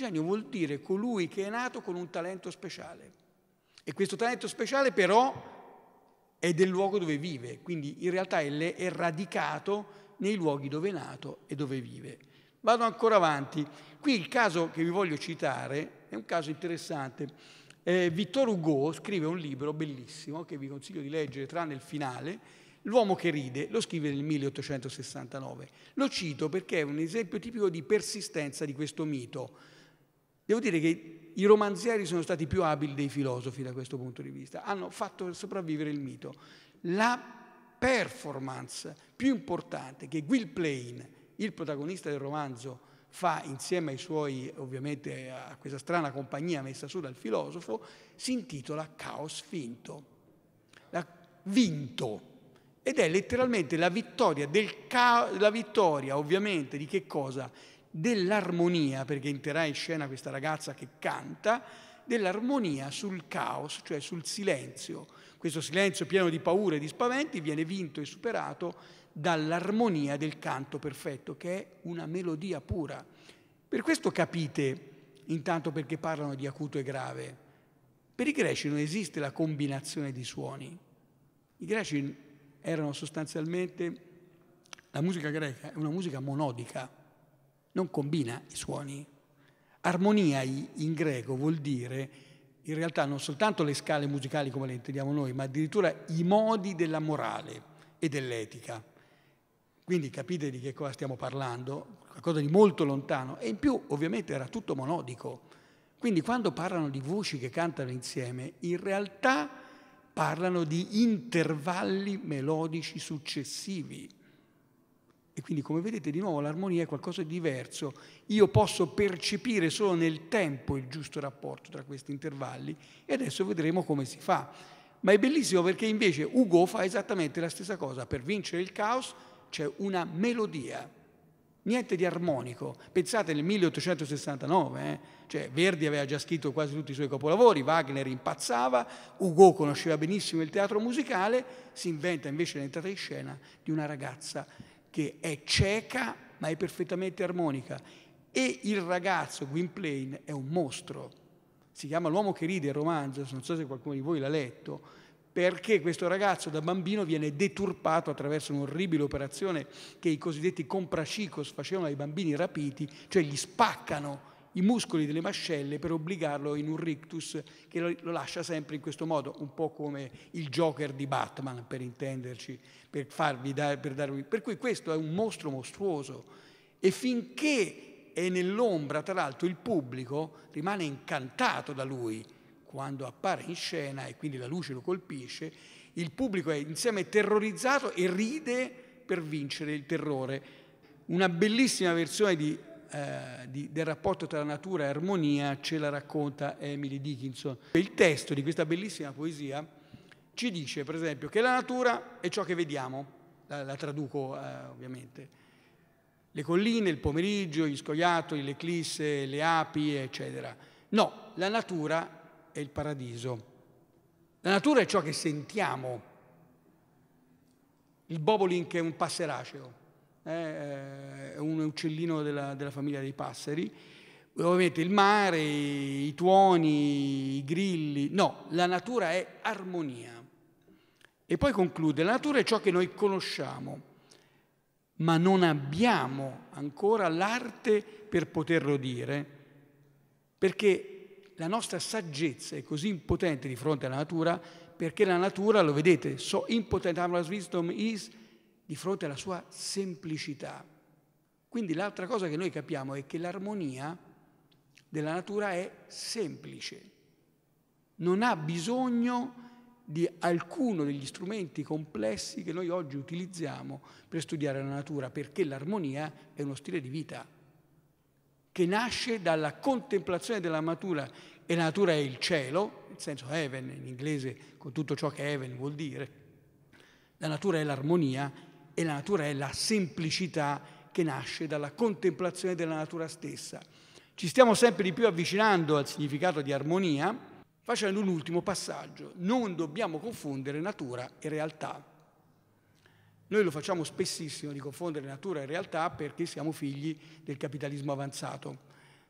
Genio vuol dire colui che è nato con un talento speciale. E questo talento speciale però è del luogo dove vive, quindi in realtà è radicato nei luoghi dove è nato e dove vive. Vado ancora avanti. Qui il caso che vi voglio citare è un caso interessante. Eh, Vittor Hugo scrive un libro bellissimo che vi consiglio di leggere tranne il finale, L'uomo che ride, lo scrive nel 1869. Lo cito perché è un esempio tipico di persistenza di questo mito. Devo dire che i romanzieri sono stati più abili dei filosofi da questo punto di vista, hanno fatto sopravvivere il mito. La performance più importante che Will Plain, il protagonista del romanzo, fa insieme ai suoi, ovviamente a questa strana compagnia messa su dal filosofo, si intitola Caos Finto. La, vinto. Ed è letteralmente la vittoria, del ca- la vittoria ovviamente di che cosa? dell'armonia, perché entrerà in scena questa ragazza che canta, dell'armonia sul caos, cioè sul silenzio. Questo silenzio pieno di paure e di spaventi viene vinto e superato dall'armonia del canto perfetto, che è una melodia pura. Per questo capite, intanto perché parlano di acuto e grave, per i greci non esiste la combinazione di suoni. I greci erano sostanzialmente, la musica greca è una musica monodica, non combina i suoni. Armonia in greco vuol dire in realtà non soltanto le scale musicali come le intendiamo noi, ma addirittura i modi della morale e dell'etica. Quindi capite di che cosa stiamo parlando, qualcosa di molto lontano e in più ovviamente era tutto monodico. Quindi quando parlano di voci che cantano insieme, in realtà parlano di intervalli melodici successivi e quindi come vedete di nuovo l'armonia è qualcosa di diverso. Io posso percepire solo nel tempo il giusto rapporto tra questi intervalli e adesso vedremo come si fa. Ma è bellissimo perché invece Hugo fa esattamente la stessa cosa. Per vincere il caos c'è una melodia. Niente di armonico. Pensate nel 1869, eh? cioè, Verdi aveva già scritto quasi tutti i suoi capolavori, Wagner impazzava, Hugo conosceva benissimo il teatro musicale, si inventa invece l'entrata in scena di una ragazza che è cieca ma è perfettamente armonica. E il ragazzo Gwynplaine è un mostro. Si chiama L'uomo che ride il romanzo, non so se qualcuno di voi l'ha letto, perché questo ragazzo da bambino viene deturpato attraverso un'orribile operazione che i cosiddetti compracicos facevano ai bambini rapiti, cioè gli spaccano i muscoli delle mascelle per obbligarlo in un rictus che lo, lascia sempre in questo modo, un po' come il Joker di Batman, per intenderci, per, farvi dare, per darvi... Per cui questo è un mostro mostruoso e finché è nell'ombra, tra l'altro, il pubblico rimane incantato da lui quando appare in scena e quindi la luce lo colpisce, il pubblico è insieme terrorizzato e ride per vincere il terrore. Una bellissima versione di eh, di, del rapporto tra natura e armonia ce la racconta Emily Dickinson. Il testo di questa bellissima poesia ci dice, per esempio, che la natura è ciò che vediamo, la, la traduco eh, ovviamente, le colline, il pomeriggio, gli scoiattoli, le eclisse, le api, eccetera. No, la natura è il paradiso. La natura è ciò che sentiamo. Il bobolink è un passeraceo eh, eh, un uccellino della, della famiglia dei passeri, ovviamente il mare, i tuoni, i grilli, no, la natura è armonia. E poi conclude, la natura è ciò che noi conosciamo, ma non abbiamo ancora l'arte per poterlo dire, perché la nostra saggezza è così impotente di fronte alla natura, perché la natura, lo vedete, so impotent, Hamlet's wisdom is di fronte alla sua semplicità. Quindi l'altra cosa che noi capiamo è che l'armonia della natura è semplice, non ha bisogno di alcuno degli strumenti complessi che noi oggi utilizziamo per studiare la natura, perché l'armonia è uno stile di vita che nasce dalla contemplazione della natura e la natura è il cielo, nel senso heaven in inglese con tutto ciò che heaven vuol dire, la natura è l'armonia e la natura è la semplicità che nasce dalla contemplazione della natura stessa. Ci stiamo sempre di più avvicinando al significato di armonia facendo un ultimo passaggio. Non dobbiamo confondere natura e realtà. Noi lo facciamo spessissimo di confondere natura e realtà perché siamo figli del capitalismo avanzato.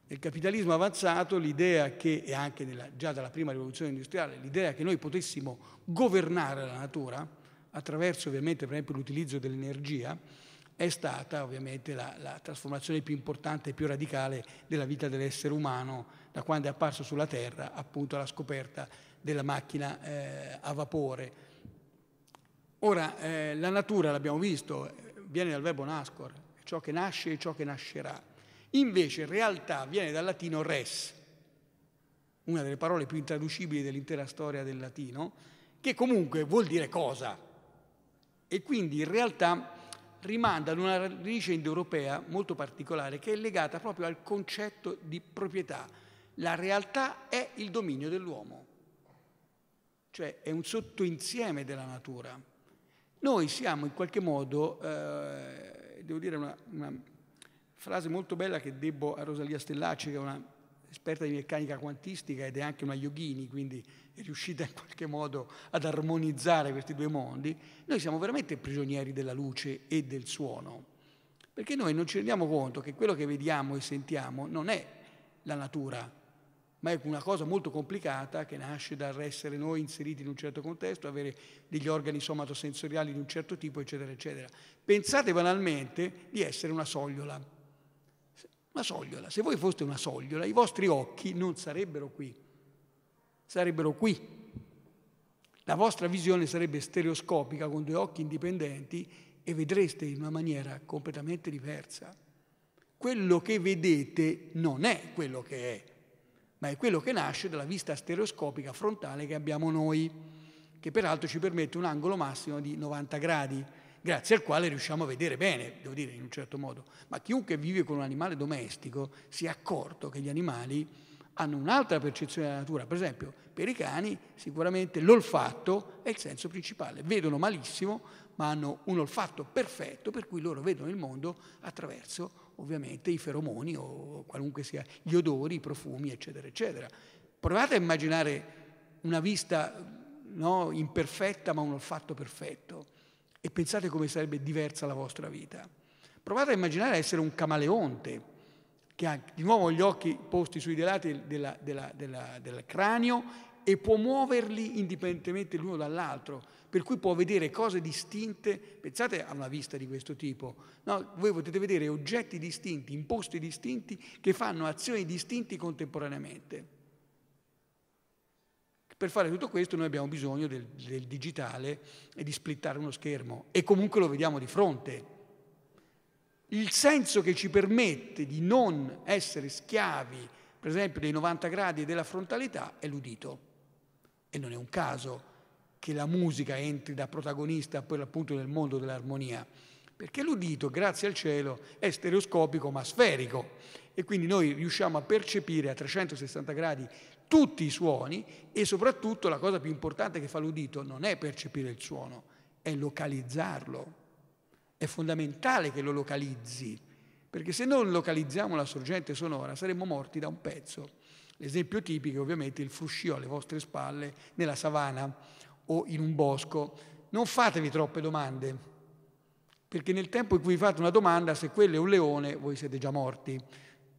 Nel capitalismo avanzato l'idea che, e anche nella, già dalla prima rivoluzione industriale, l'idea che noi potessimo governare la natura, attraverso ovviamente per esempio l'utilizzo dell'energia, è stata ovviamente la, la, trasformazione più importante e più radicale della vita dell'essere umano da quando è apparso sulla Terra, appunto alla scoperta della macchina eh, a vapore. Ora, eh, la natura, l'abbiamo visto, viene dal verbo nascor, ciò che nasce e ciò che nascerà. Invece, in realtà, viene dal latino res, una delle parole più intraducibili dell'intera storia del latino, che comunque vuol dire cosa e quindi in realtà rimanda ad una radice indoeuropea molto particolare che è legata proprio al concetto di proprietà. La realtà è il dominio dell'uomo, cioè è un sottoinsieme della natura. Noi siamo in qualche modo, eh, devo dire una, una, frase molto bella che debbo a Rosalia Stellacci, che è una esperta di meccanica quantistica ed è anche una yogini, quindi è riuscita in qualche modo ad armonizzare questi due mondi, noi siamo veramente prigionieri della luce e del suono, perché noi non ci rendiamo conto che quello che vediamo e sentiamo non è la natura, ma è una cosa molto complicata che nasce dal essere noi inseriti in un certo contesto, avere degli organi somatosensoriali di un certo tipo, eccetera, eccetera. Pensate banalmente di essere una sogliola una sogliola. Se voi foste una sogliola, i vostri occhi non sarebbero qui, sarebbero qui. La vostra visione sarebbe stereoscopica con due occhi indipendenti e vedreste in una maniera completamente diversa. Quello che vedete non è quello che è, ma è quello che nasce dalla vista stereoscopica frontale che abbiamo noi, che peraltro ci permette un angolo massimo di 90 gradi grazie al quale riusciamo a vedere bene, devo dire in un certo modo. Ma chiunque vive con un animale domestico si è accorto che gli animali hanno un'altra percezione della natura. Per esempio, per i cani sicuramente l'olfatto è il senso principale. Vedono malissimo, ma hanno un olfatto perfetto per cui loro vedono il mondo attraverso ovviamente i feromoni o qualunque sia gli odori, i profumi, eccetera, eccetera. Provate a immaginare una vista no, imperfetta ma un olfatto perfetto e pensate come sarebbe diversa la vostra vita. Provate a immaginare essere un camaleonte, che ha di nuovo gli occhi posti sui lati della, della, della, del cranio e può muoverli indipendentemente l'uno dall'altro, per cui può vedere cose distinte, pensate a una vista di questo tipo, no? voi potete vedere oggetti distinti, imposti distinti, che fanno azioni distinti contemporaneamente. Per fare tutto questo noi abbiamo bisogno del, del digitale e di splittare uno schermo e comunque lo vediamo di fronte. Il senso che ci permette di non essere schiavi, per esempio, dei 90 gradi e della frontalità è l'udito. E non è un caso che la musica entri da protagonista per l'appunto nel mondo dell'armonia, perché l'udito, grazie al cielo, è stereoscopico ma sferico e quindi noi riusciamo a percepire a 360 gradi tutti i suoni e soprattutto la cosa più importante che fa l'udito non è percepire il suono, è localizzarlo. È fondamentale che lo localizzi, perché se non localizziamo la sorgente sonora saremmo morti da un pezzo. L'esempio tipico è ovviamente il fruscio alle vostre spalle nella savana o in un bosco. Non fatevi troppe domande, perché nel tempo in cui vi fate una domanda, se quello è un leone, voi siete già morti.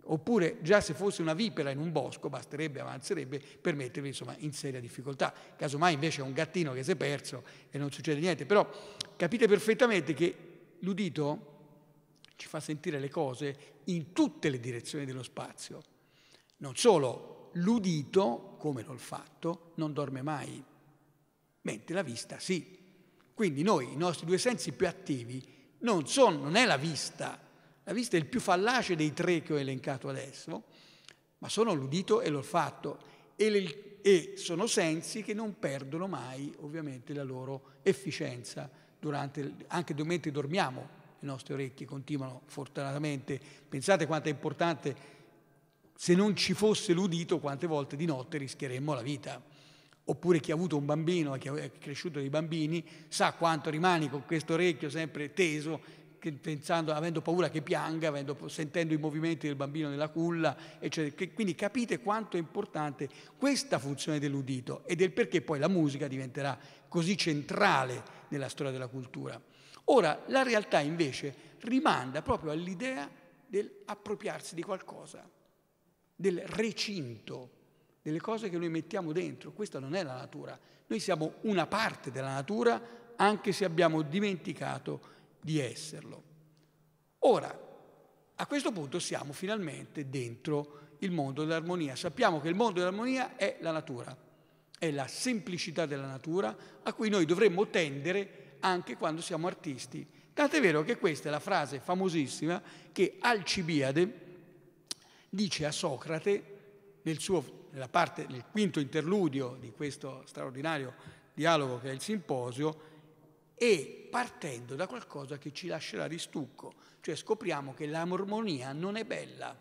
Oppure già se fosse una vipera in un bosco basterebbe, avanzerebbe per mettervi insomma, in seria difficoltà. Casomai invece è un gattino che si è perso e non succede niente. Però capite perfettamente che l'udito ci fa sentire le cose in tutte le direzioni dello spazio. Non solo, l'udito, come l'ho fatto, non dorme mai, mentre la vista sì. Quindi noi, i nostri due sensi più attivi, non, sono, non è la vista la vista è il più fallace dei tre che ho elencato adesso, ma sono l'udito e l'olfatto e, e sono sensi che non perdono mai ovviamente la loro efficienza durante, anche mentre dormiamo. Le nostre orecchie continuano fortunatamente. Pensate quanto è importante, se non ci fosse l'udito, quante volte di notte rischieremmo la vita oppure chi ha avuto un bambino, chi è cresciuto dei bambini, sa quanto rimani con questo orecchio sempre teso che pensando, avendo paura che pianga, avendo, sentendo i movimenti del bambino nella culla, eccetera. Che, quindi capite quanto è importante questa funzione dell'udito e del perché poi la musica diventerà così centrale nella storia della cultura. Ora, la realtà invece rimanda proprio all'idea dell'appropriarsi di qualcosa, del recinto, delle cose che noi mettiamo dentro. Questa non è la natura. Noi siamo una parte della natura anche se abbiamo dimenticato di esserlo. Ora, a questo punto siamo finalmente dentro il mondo dell'armonia. Sappiamo che il mondo dell'armonia è la natura, è la semplicità della natura a cui noi dovremmo tendere anche quando siamo artisti. Tant'è vero che questa è la frase famosissima che Alcibiade dice a Socrate nel, suo, parte, nel quinto interludio di questo straordinario dialogo che è il simposio, e partendo da qualcosa che ci lascerà di stucco, cioè scopriamo che la mormonia non è bella.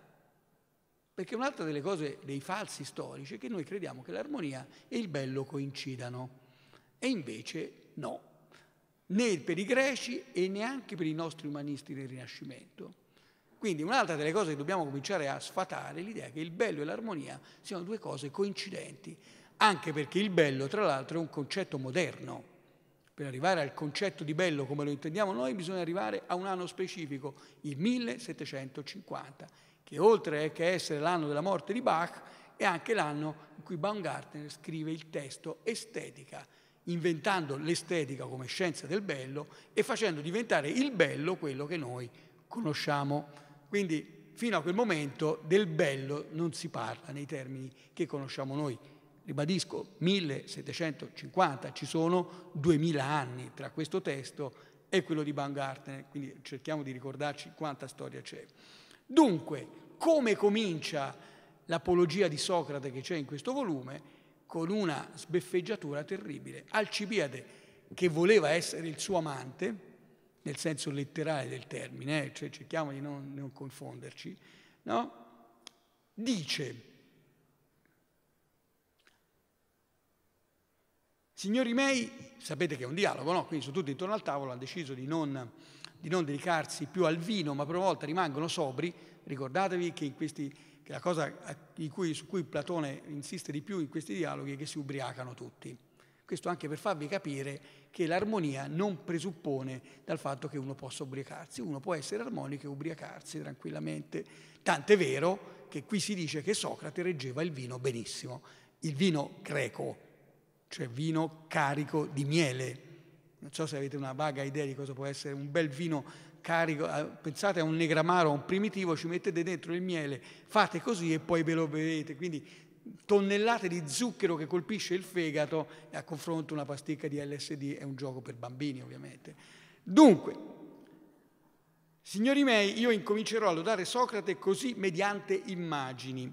Perché un'altra delle cose dei falsi storici è che noi crediamo che l'armonia e il bello coincidano, e invece no, né per i greci e neanche per i nostri umanisti del Rinascimento. Quindi un'altra delle cose che dobbiamo cominciare a sfatare è l'idea che il bello e l'armonia siano due cose coincidenti, anche perché il bello, tra l'altro, è un concetto moderno. Per arrivare al concetto di bello come lo intendiamo noi bisogna arrivare a un anno specifico, il 1750, che oltre che essere l'anno della morte di Bach è anche l'anno in cui Baumgartner scrive il testo Estetica, inventando l'estetica come scienza del bello e facendo diventare il bello quello che noi conosciamo. Quindi fino a quel momento del bello non si parla nei termini che conosciamo noi, Ribadisco, 1750, ci sono 2000 anni tra questo testo e quello di Baumgartner, quindi cerchiamo di ricordarci quanta storia c'è. Dunque, come comincia l'apologia di Socrate che c'è in questo volume? Con una sbeffeggiatura terribile. Alcibiade, che voleva essere il suo amante, nel senso letterale del termine, eh, cioè cerchiamo di non, non confonderci, no? dice Signori miei, sapete che è un dialogo, no? Quindi sono tutti intorno al tavolo, hanno deciso di non, di non dedicarsi più al vino, ma per una volta rimangono sobri. Ricordatevi che, questi, che la cosa cui, su cui Platone insiste di più in questi dialoghi è che si ubriacano tutti. Questo anche per farvi capire che l'armonia non presuppone dal fatto che uno possa ubriacarsi, uno può essere armonico e ubriacarsi tranquillamente. Tant'è vero che qui si dice che Socrate reggeva il vino benissimo, il vino greco, cioè vino carico di miele. Non so se avete una vaga idea di cosa può essere un bel vino carico. Eh, pensate a un negramaro, a un primitivo, ci mettete dentro il miele, fate così e poi ve lo bevete. Quindi tonnellate di zucchero che colpisce il fegato e a confronto una pasticca di LSD è un gioco per bambini ovviamente. Dunque, signori miei, io incomincerò a lodare Socrate così mediante immagini.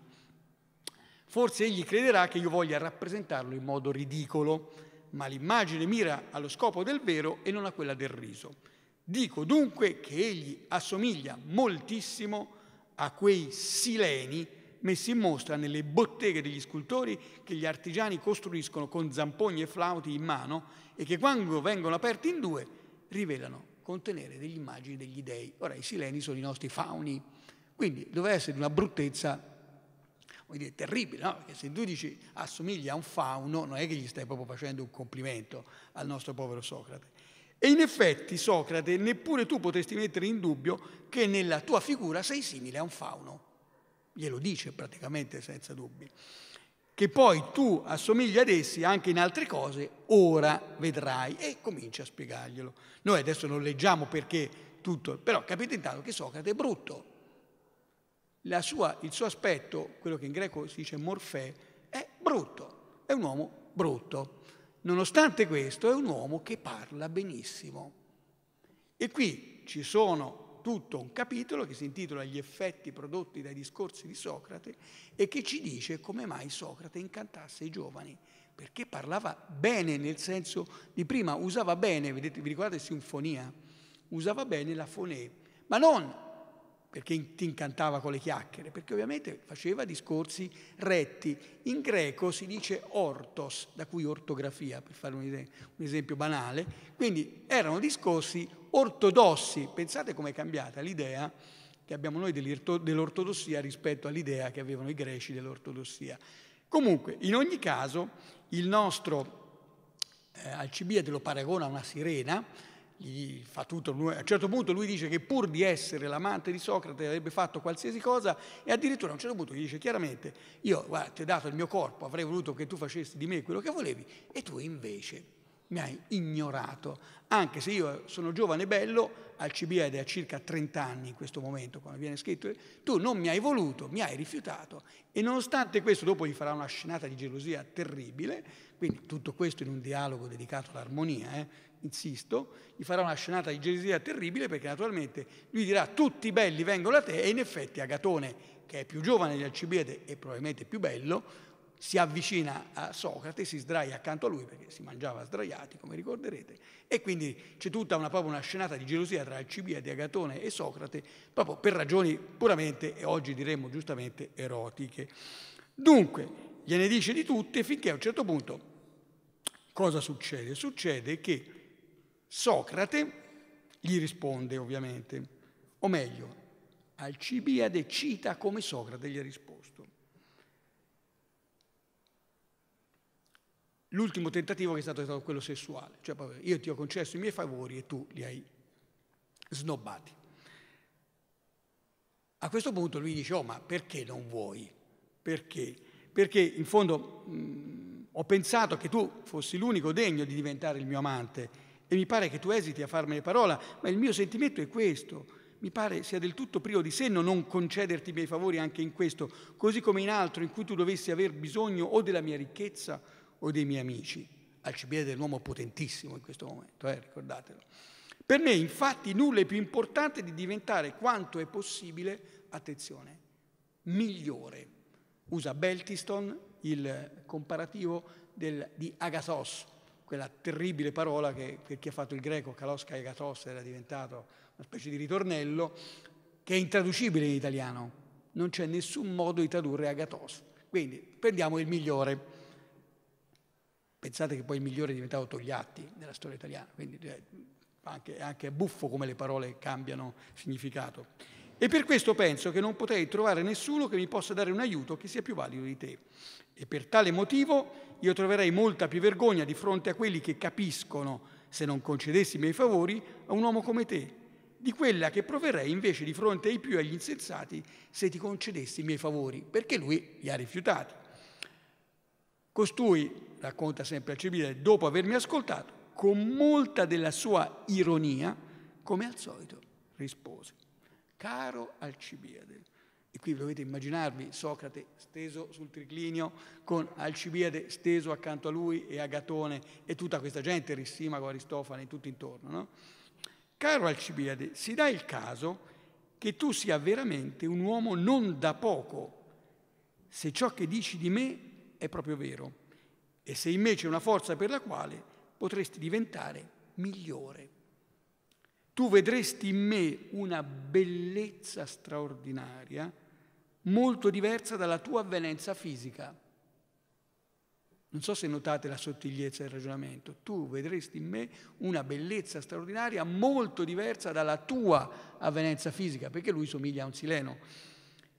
Forse egli crederà che io voglia rappresentarlo in modo ridicolo, ma l'immagine mira allo scopo del vero e non a quella del riso. Dico dunque che egli assomiglia moltissimo a quei sileni messi in mostra nelle botteghe degli scultori che gli artigiani costruiscono con zampogni e flauti in mano e che quando vengono aperti in due rivelano contenere delle immagini degli dei. Ora i sileni sono i nostri fauni, quindi doveva essere una bruttezza dire, terribile, no? perché se tu dici assomiglia a un fauno, non è che gli stai proprio facendo un complimento al nostro povero Socrate. E in effetti, Socrate, neppure tu potresti mettere in dubbio che nella tua figura sei simile a un fauno. Glielo dice praticamente senza dubbi. Che poi tu assomigli ad essi anche in altre cose, ora vedrai. E comincia a spiegarglielo. Noi adesso non leggiamo perché tutto, però capite intanto che Socrate è brutto, sua, il suo aspetto, quello che in greco si dice morfè, è brutto, è un uomo brutto. Nonostante questo è un uomo che parla benissimo. E qui ci sono tutto un capitolo che si intitola Gli effetti prodotti dai discorsi di Socrate e che ci dice come mai Socrate incantasse i giovani, perché parlava bene nel senso di prima, usava bene, vedete, vi ricordate sinfonia? Usava bene la fonè, ma non perché ti incantava con le chiacchiere, perché ovviamente faceva discorsi retti. In greco si dice ortos, da cui ortografia, per fare un, esempio banale. Quindi erano discorsi ortodossi. Pensate com'è cambiata l'idea che abbiamo noi dell'ortodossia rispetto all'idea che avevano i greci dell'ortodossia. Comunque, in ogni caso, il nostro eh, Alcibiade lo paragona a una sirena, gli fa tutto. A un certo punto lui dice che pur di essere l'amante di Socrate avrebbe fatto qualsiasi cosa e addirittura a un certo punto gli dice chiaramente io guarda, ti ho dato il mio corpo, avrei voluto che tu facessi di me quello che volevi e tu invece mi hai ignorato, anche se io sono giovane e bello, Alcibiade ha circa 30 anni in questo momento, quando viene scritto, tu non mi hai voluto, mi hai rifiutato. E nonostante questo, dopo gli farà una scenata di gelosia terribile, quindi tutto questo in un dialogo dedicato all'armonia, eh, insisto, gli farà una scenata di gelosia terribile perché naturalmente lui dirà tutti belli vengono da te e in effetti Agatone, che è più giovane di Alcibiade e probabilmente più bello, si avvicina a Socrate, si sdraia accanto a lui perché si mangiava sdraiati, come ricorderete, e quindi c'è tutta una, proprio una scenata di gelosia tra Alcibiade, Agatone e Socrate, proprio per ragioni puramente, e oggi diremmo giustamente, erotiche. Dunque, gliene dice di tutte finché a un certo punto cosa succede? Succede che Socrate gli risponde ovviamente, o meglio, Alcibiade cita come Socrate gli ha risposto. L'ultimo tentativo che è stato, è stato quello sessuale, cioè io ti ho concesso i miei favori e tu li hai snobbati. A questo punto lui dice, oh ma perché non vuoi? Perché? Perché in fondo mh, mm, ho pensato che tu fossi l'unico degno di diventare il mio amante e mi pare che tu esiti a farmene parola, ma il mio sentimento è questo. Mi pare sia del tutto privo di senno non concederti i miei favori anche in questo, così come in altro in cui tu dovessi aver bisogno o della mia ricchezza o dei miei amici. Alcibiade è un uomo potentissimo in questo momento, eh, ricordatelo. Per me, infatti, nulla è più importante di diventare quanto è possibile, attenzione, migliore. Usa Beltiston il comparativo del, di Agathos, quella terribile parola che per chi ha fatto il greco, kalosca e gatos, era diventato una specie di ritornello, che è intraducibile in italiano. Non c'è nessun modo di tradurre agatos. Quindi prendiamo il migliore. Pensate che poi il migliore è diventato Togliatti nella storia italiana, quindi cioè, è anche, anche buffo come le parole cambiano significato. E per questo penso che non potrei trovare nessuno che mi possa dare un aiuto che sia più valido di te. E per tale motivo io troverei molta più vergogna di fronte a quelli che capiscono, se non concedessi i miei favori, a un uomo come te, di quella che proverei invece di fronte ai più agli insensati se ti concedessi i miei favori, perché lui li ha rifiutati. Costui, racconta sempre Alcibiade, dopo avermi ascoltato, con molta della sua ironia, come al solito, rispose, caro Alcibiade, e qui dovete immaginarvi Socrate steso sul triclinio, con Alcibiade steso accanto a lui e Agatone e tutta questa gente, Rissimago, Aristofane e tutto intorno. No? Caro Alcibiade, si dà il caso che tu sia veramente un uomo non da poco, se ciò che dici di me è proprio vero, e se invece è una forza per la quale potresti diventare migliore. Tu vedresti in me una bellezza straordinaria molto diversa dalla tua avvenenza fisica. Non so se notate la sottigliezza del ragionamento. Tu vedresti in me una bellezza straordinaria molto diversa dalla tua avvenenza fisica, perché lui somiglia a un sileno.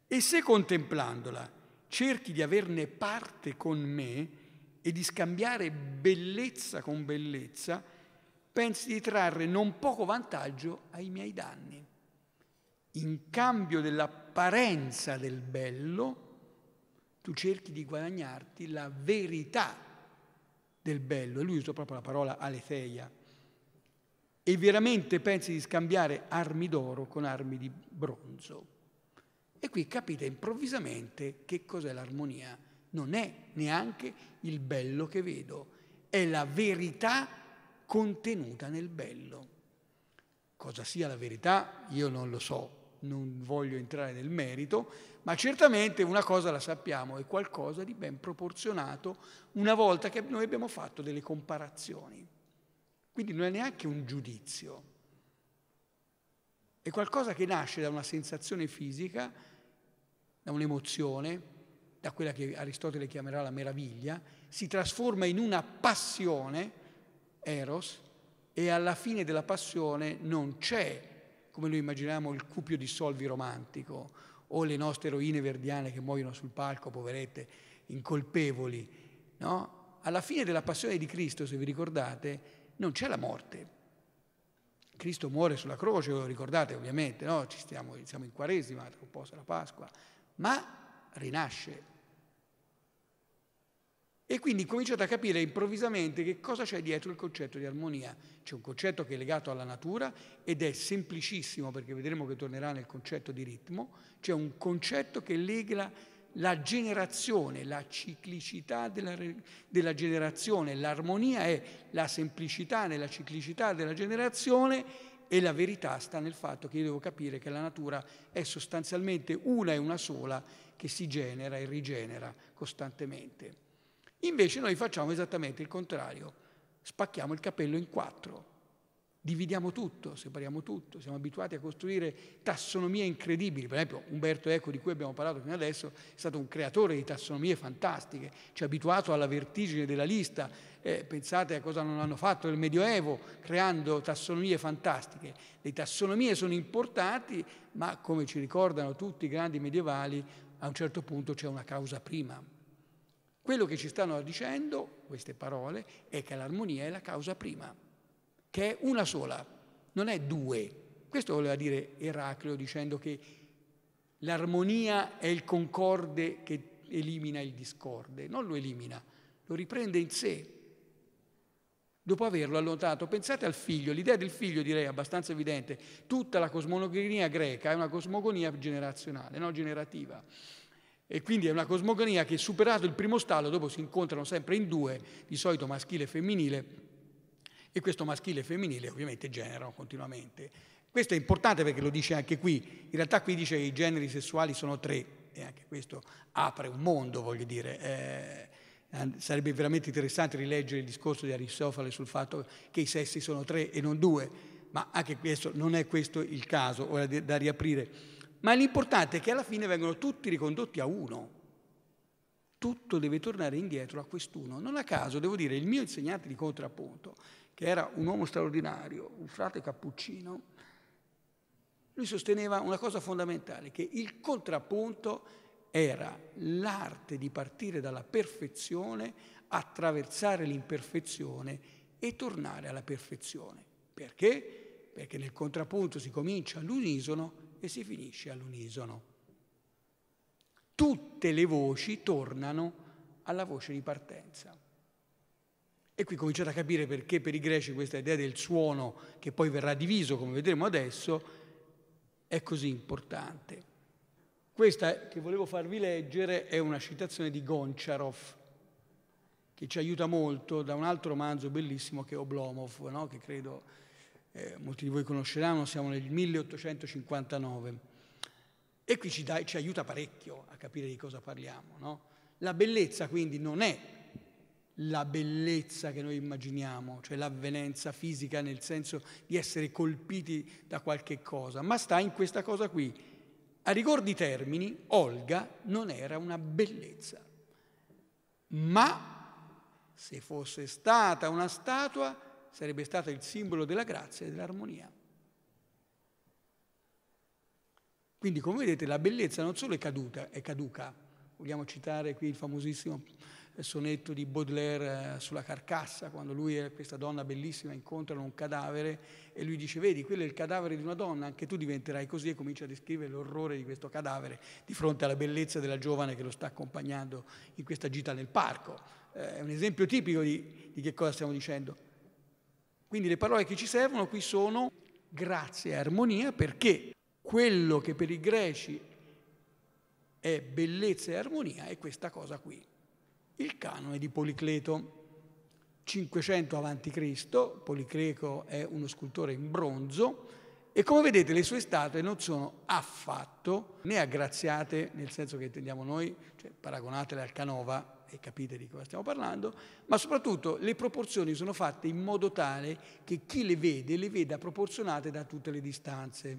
E se contemplandola cerchi di averne parte con me e di scambiare bellezza con bellezza, pensi di trarre non poco vantaggio ai miei danni in cambio dell'apparenza del bello, tu cerchi di guadagnarti la verità del bello. E lui usa proprio la parola aletheia. E veramente pensi di scambiare armi d'oro con armi di bronzo. E qui capite improvvisamente che cos'è l'armonia. Non è neanche il bello che vedo, è la verità contenuta nel bello. Cosa sia la verità io non lo so, non voglio entrare nel merito, ma certamente una cosa la sappiamo, è qualcosa di ben proporzionato una volta che noi abbiamo fatto delle comparazioni. Quindi non è neanche un giudizio, è qualcosa che nasce da una sensazione fisica, da un'emozione, da quella che Aristotele chiamerà la meraviglia, si trasforma in una passione, eros, e alla fine della passione non c'è come noi immaginiamo il cupio di solvi romantico o le nostre eroine verdiane che muoiono sul palco, poverette, incolpevoli, no? alla fine della passione di Cristo, se vi ricordate, non c'è la morte. Cristo muore sulla croce, lo ricordate ovviamente, no? Ci stiamo, siamo in Quaresima, tra un po' sarà Pasqua, ma rinasce e quindi cominciate a capire improvvisamente che cosa c'è dietro il concetto di armonia. C'è un concetto che è legato alla natura ed è semplicissimo perché vedremo che tornerà nel concetto di ritmo. C'è un concetto che lega la generazione, la ciclicità della, della generazione. L'armonia è la semplicità nella ciclicità della generazione e la verità sta nel fatto che io devo capire che la natura è sostanzialmente una e una sola che si genera e rigenera costantemente. Invece noi facciamo esattamente il contrario, spacchiamo il capello in quattro, dividiamo tutto, separiamo tutto, siamo abituati a costruire tassonomie incredibili. Per esempio Umberto Eco, di cui abbiamo parlato fino adesso, è stato un creatore di tassonomie fantastiche, ci ha abituato alla vertigine della lista, eh, pensate a cosa non hanno fatto nel Medioevo creando tassonomie fantastiche. Le tassonomie sono importanti, ma come ci ricordano tutti i grandi medievali, a un certo punto c'è una causa prima, quello che ci stanno dicendo, queste parole, è che l'armonia è la causa prima, che è una sola, non è due. Questo voleva dire Eracleo dicendo che l'armonia è il concorde che elimina il discorde, non lo elimina, lo riprende in sé. Dopo averlo allontanato, pensate al figlio, l'idea del figlio direi è abbastanza evidente, tutta la cosmogonia greca è una cosmogonia generazionale, non generativa. E quindi è una cosmogonia che superato il primo stallo, dopo si incontrano sempre in due, di solito maschile e femminile, e questo maschile e femminile ovviamente generano continuamente. Questo è importante perché lo dice anche qui, in realtà qui dice che i generi sessuali sono tre, e anche questo apre un mondo, voglio dire. Eh, sarebbe veramente interessante rileggere il discorso di Aristofane sul fatto che i sessi sono tre e non due, ma anche questo non è questo il caso, ora da riaprire ma l'importante è che alla fine vengono tutti ricondotti a uno. Tutto deve tornare indietro a quest'uno. Non a caso, devo dire, il mio insegnante di contrappunto, che era un uomo straordinario, un frate cappuccino, lui sosteneva una cosa fondamentale, che il contrappunto era l'arte di partire dalla perfezione, attraversare l'imperfezione e tornare alla perfezione. Perché? Perché nel contrappunto si comincia all'unisono e si finisce all'unisono. Tutte le voci tornano alla voce di partenza. E qui cominciate a capire perché per i greci questa idea del suono, che poi verrà diviso, come vedremo adesso, è così importante. Questa che volevo farvi leggere è una citazione di Goncharov, che ci aiuta molto da un altro romanzo bellissimo che è Oblomov, no? che credo eh, molti di voi conosceranno, siamo nel 1859 e qui ci, dai, ci aiuta parecchio a capire di cosa parliamo. No? La bellezza quindi non è la bellezza che noi immaginiamo, cioè l'avvenenza fisica nel senso di essere colpiti da qualche cosa, ma sta in questa cosa qui. A rigor di termini, Olga non era una bellezza, ma se fosse stata una statua sarebbe stata il simbolo della grazia e dell'armonia. Quindi, come vedete, la bellezza non solo è caduta, è caduca. Vogliamo citare qui il famosissimo eh, sonetto di Baudelaire eh, sulla carcassa, quando lui e questa donna bellissima incontrano un cadavere e lui dice, vedi, quello è il cadavere di una donna, anche tu diventerai così e comincia a descrivere l'orrore di questo cadavere di fronte alla bellezza della giovane che lo sta accompagnando in questa gita nel parco. Eh, è un esempio tipico di, di che cosa stiamo dicendo. Quindi le parole che ci servono qui sono grazia e armonia perché quello che per i greci è bellezza e armonia è questa cosa qui, il canone di Policleto. 500 a.C., Policleto è uno scultore in bronzo e come vedete le sue statue non sono affatto né aggraziate, nel senso che intendiamo noi, cioè paragonatele al Canova, e capite di cosa stiamo parlando, ma soprattutto le proporzioni sono fatte in modo tale che chi le vede le veda proporzionate da tutte le distanze,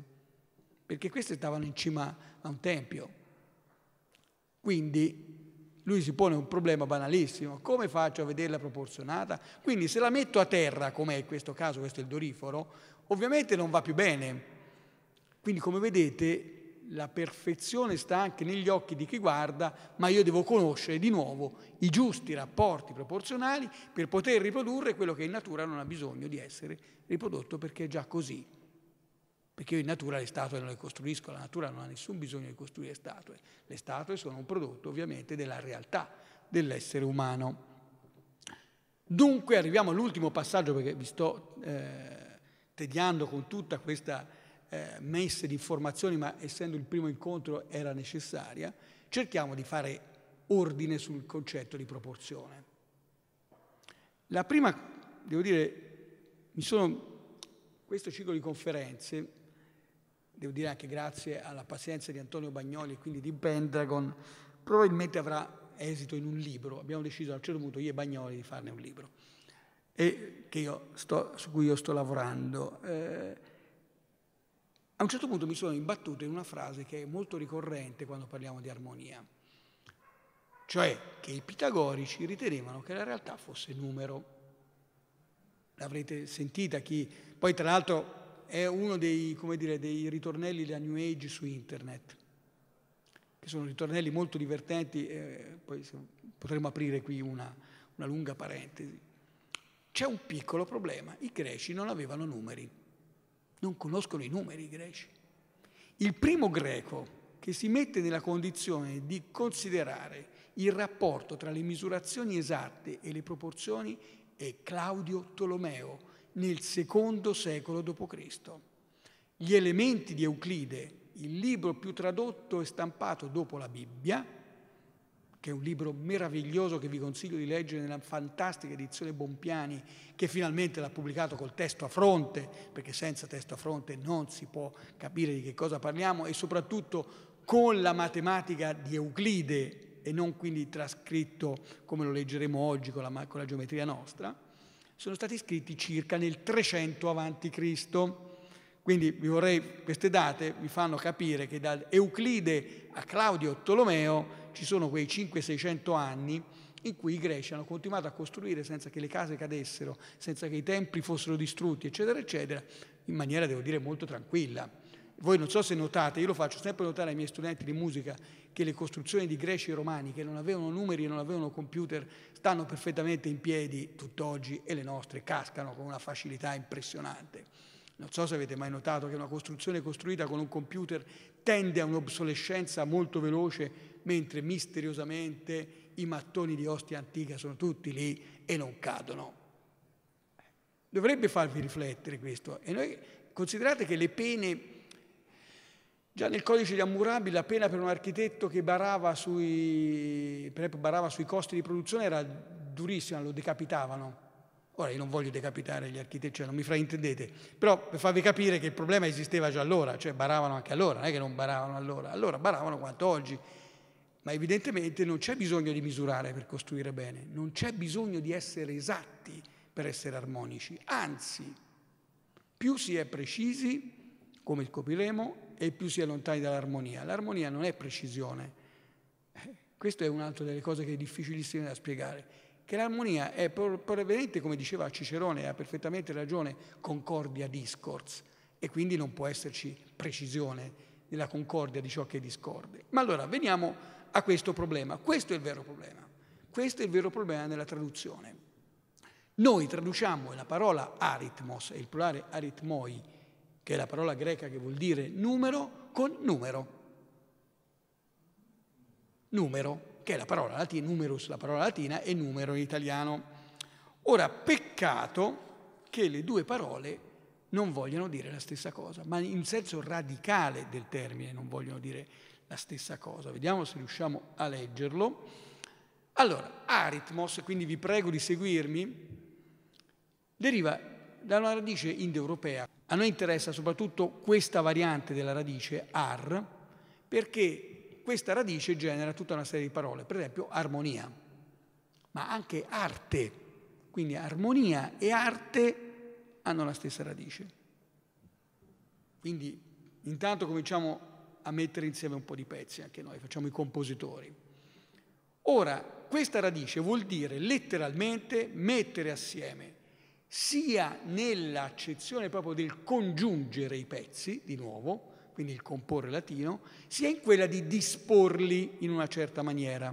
perché queste stavano in cima a un tempio. Quindi lui si pone un problema banalissimo, come faccio a vederla proporzionata? Quindi se la metto a terra, come è in questo caso, questo è il doriforo, ovviamente non va più bene. Quindi come vedete la perfezione sta anche negli occhi di chi guarda, ma io devo conoscere di nuovo i giusti rapporti proporzionali per poter riprodurre quello che in natura non ha bisogno di essere riprodotto perché è già così. Perché io in natura le statue non le costruisco, la natura non ha nessun bisogno di costruire statue. Le statue sono un prodotto ovviamente della realtà dell'essere umano. Dunque arriviamo all'ultimo passaggio perché vi sto eh, tediando con tutta questa eh, messe di informazioni, ma essendo il primo incontro era necessaria, cerchiamo di fare ordine sul concetto di proporzione. La prima, devo dire, mi sono, questo ciclo di conferenze, devo dire anche grazie alla pazienza di Antonio Bagnoli e quindi di Pendragon, probabilmente avrà esito in un libro. Abbiamo deciso a un certo punto io e Bagnoli di farne un libro, e sto, su cui io sto lavorando. Eh, a un certo punto mi sono imbattuto in una frase che è molto ricorrente quando parliamo di armonia, cioè che i pitagorici ritenevano che la realtà fosse numero. L'avrete sentita chi... Poi tra l'altro è uno dei, dire, dei ritornelli della New Age su internet che sono ritornelli molto divertenti, eh, poi potremmo aprire qui una, una lunga parentesi. C'è un piccolo problema, i greci non avevano numeri non conoscono i numeri i greci. Il primo greco che si mette nella condizione di considerare il rapporto tra le misurazioni esatte e le proporzioni è Claudio Tolomeo nel secondo secolo d.C. Gli elementi di Euclide, il libro più tradotto e stampato dopo la Bibbia, che è un libro meraviglioso che vi consiglio di leggere nella fantastica edizione Bompiani, che finalmente l'ha pubblicato col testo a fronte, perché senza testo a fronte non si può capire di che cosa parliamo, e soprattutto con la matematica di Euclide e non quindi trascritto come lo leggeremo oggi con la, con la geometria nostra, sono stati scritti circa nel 300 a.C. Quindi vi vorrei, queste date vi fanno capire che da Euclide a Claudio Tolomeo ci sono quei 500-600 anni in cui i greci hanno continuato a costruire senza che le case cadessero, senza che i templi fossero distrutti, eccetera, eccetera, in maniera, devo dire, molto tranquilla. Voi non so se notate, io lo faccio sempre notare ai miei studenti di musica, che le costruzioni di greci e romani, che non avevano numeri e non avevano computer, stanno perfettamente in piedi tutt'oggi e le nostre cascano con una facilità impressionante. Non so se avete mai notato che una costruzione costruita con un computer tende a un'obsolescenza molto veloce mentre misteriosamente i mattoni di Ostia Antica sono tutti lì e non cadono. Dovrebbe farvi riflettere questo. E noi considerate che le pene, già nel codice di Hammurabi la pena per un architetto che barava sui, barava sui costi di produzione era durissima, lo decapitavano. Ora io non voglio decapitare gli architetti, cioè non mi fraintendete, però per farvi capire che il problema esisteva già allora, cioè baravano anche allora, non è che non baravano allora, allora baravano quanto oggi ma evidentemente non c'è bisogno di misurare per costruire bene, non c'è bisogno di essere esatti per essere armonici, anzi, più si è precisi, come scopriremo, e più si è lontani dall'armonia. L'armonia non è precisione, questa è un'altra delle cose che è difficilissima da spiegare, che l'armonia è proveniente, come diceva Cicerone, ha perfettamente ragione, concordia discords, e quindi non può esserci precisione nella concordia di ciò che discorde. Ma allora, veniamo a questo problema. Questo è il vero problema. Questo è il vero problema nella traduzione. Noi traduciamo la parola aritmos, il plurale aritmoi, che è la parola greca che vuol dire numero, con numero. Numero, che è la parola latina, numerus, la parola latina, e numero in italiano. Ora, peccato che le due parole non vogliano dire la stessa cosa, ma in senso radicale del termine non vogliono dire la stessa cosa. Vediamo se riusciamo a leggerlo. Allora, aritmos, quindi vi prego di seguirmi, deriva da una radice indoeuropea. A noi interessa soprattutto questa variante della radice ar, perché questa radice genera tutta una serie di parole, per esempio armonia, ma anche arte. Quindi armonia e arte hanno la stessa radice. Quindi intanto cominciamo a mettere insieme un po' di pezzi, anche noi facciamo i compositori. Ora, questa radice vuol dire letteralmente mettere assieme, sia nell'accezione proprio del congiungere i pezzi, di nuovo, quindi il comporre latino, sia in quella di disporli in una certa maniera.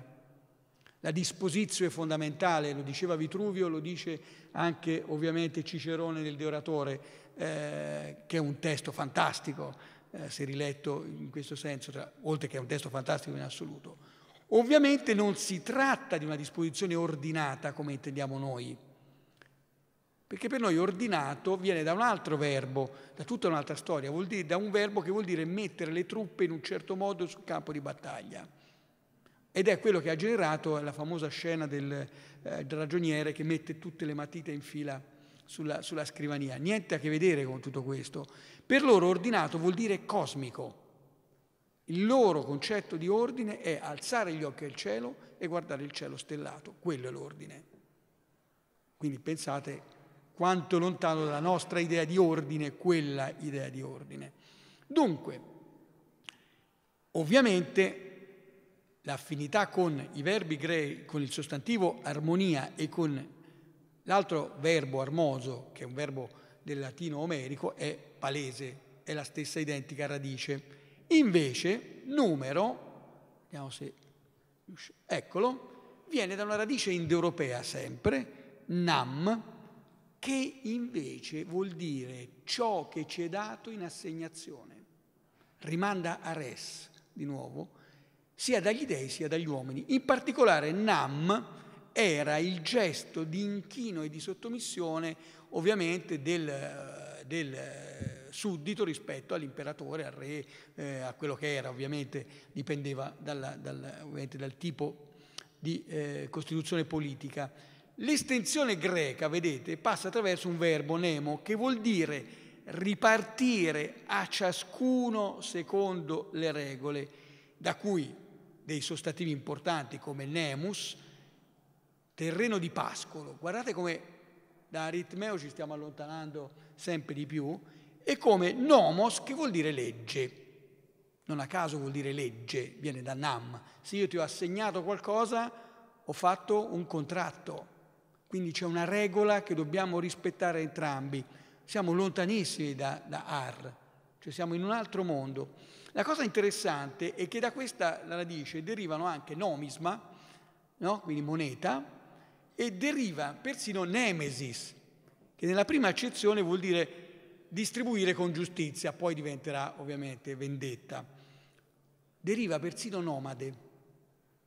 La disposizione è fondamentale, lo diceva Vitruvio, lo dice anche ovviamente Cicerone nel De Oratore, eh, che è un testo fantastico, eh, se riletto in questo senso, tra, oltre che è un testo fantastico in assoluto. Ovviamente non si tratta di una disposizione ordinata come intendiamo noi, perché per noi ordinato viene da un altro verbo, da tutta un'altra storia, vuol dire da un verbo che vuol dire mettere le truppe in un certo modo sul campo di battaglia. Ed è quello che ha generato la famosa scena del, eh, del ragioniere che mette tutte le matite in fila sulla, sulla scrivania. Niente a che vedere con tutto questo. Per loro ordinato vuol dire cosmico. Il loro concetto di ordine è alzare gli occhi al cielo e guardare il cielo stellato. Quello è l'ordine. Quindi pensate quanto lontano dalla nostra idea di ordine quella idea di ordine. Dunque, ovviamente l'affinità con i verbi greci, con il sostantivo armonia e con l'altro verbo armoso, che è un verbo del latino omerico, è palese, è la stessa identica radice. Invece, numero, vediamo se riusci, eccolo, viene da una radice indoeuropea sempre, nam, che invece vuol dire ciò che ci è dato in assegnazione. Rimanda a res, di nuovo, sia dagli dei sia dagli uomini. In particolare nam era il gesto di inchino e di sottomissione, ovviamente, del eh, del eh, suddito rispetto all'imperatore, al re, eh, a quello che era, ovviamente dipendeva dalla, dalla, ovviamente dal tipo di eh, costituzione politica. L'estensione greca, vedete, passa attraverso un verbo nemo che vuol dire ripartire a ciascuno secondo le regole, da cui dei sostativi importanti come nemus, terreno di pascolo. Guardate come da aritmeo ci stiamo allontanando sempre di più, e come nomos che vuol dire legge. Non a caso vuol dire legge, viene da nam. Se io ti ho assegnato qualcosa, ho fatto un contratto. Quindi c'è una regola che dobbiamo rispettare entrambi. Siamo lontanissimi da, da ar, cioè siamo in un altro mondo. La cosa interessante è che da questa radice derivano anche nomisma, no? quindi moneta, e deriva persino nemesis, che nella prima accezione vuol dire distribuire con giustizia, poi diventerà ovviamente vendetta. Deriva persino nomade.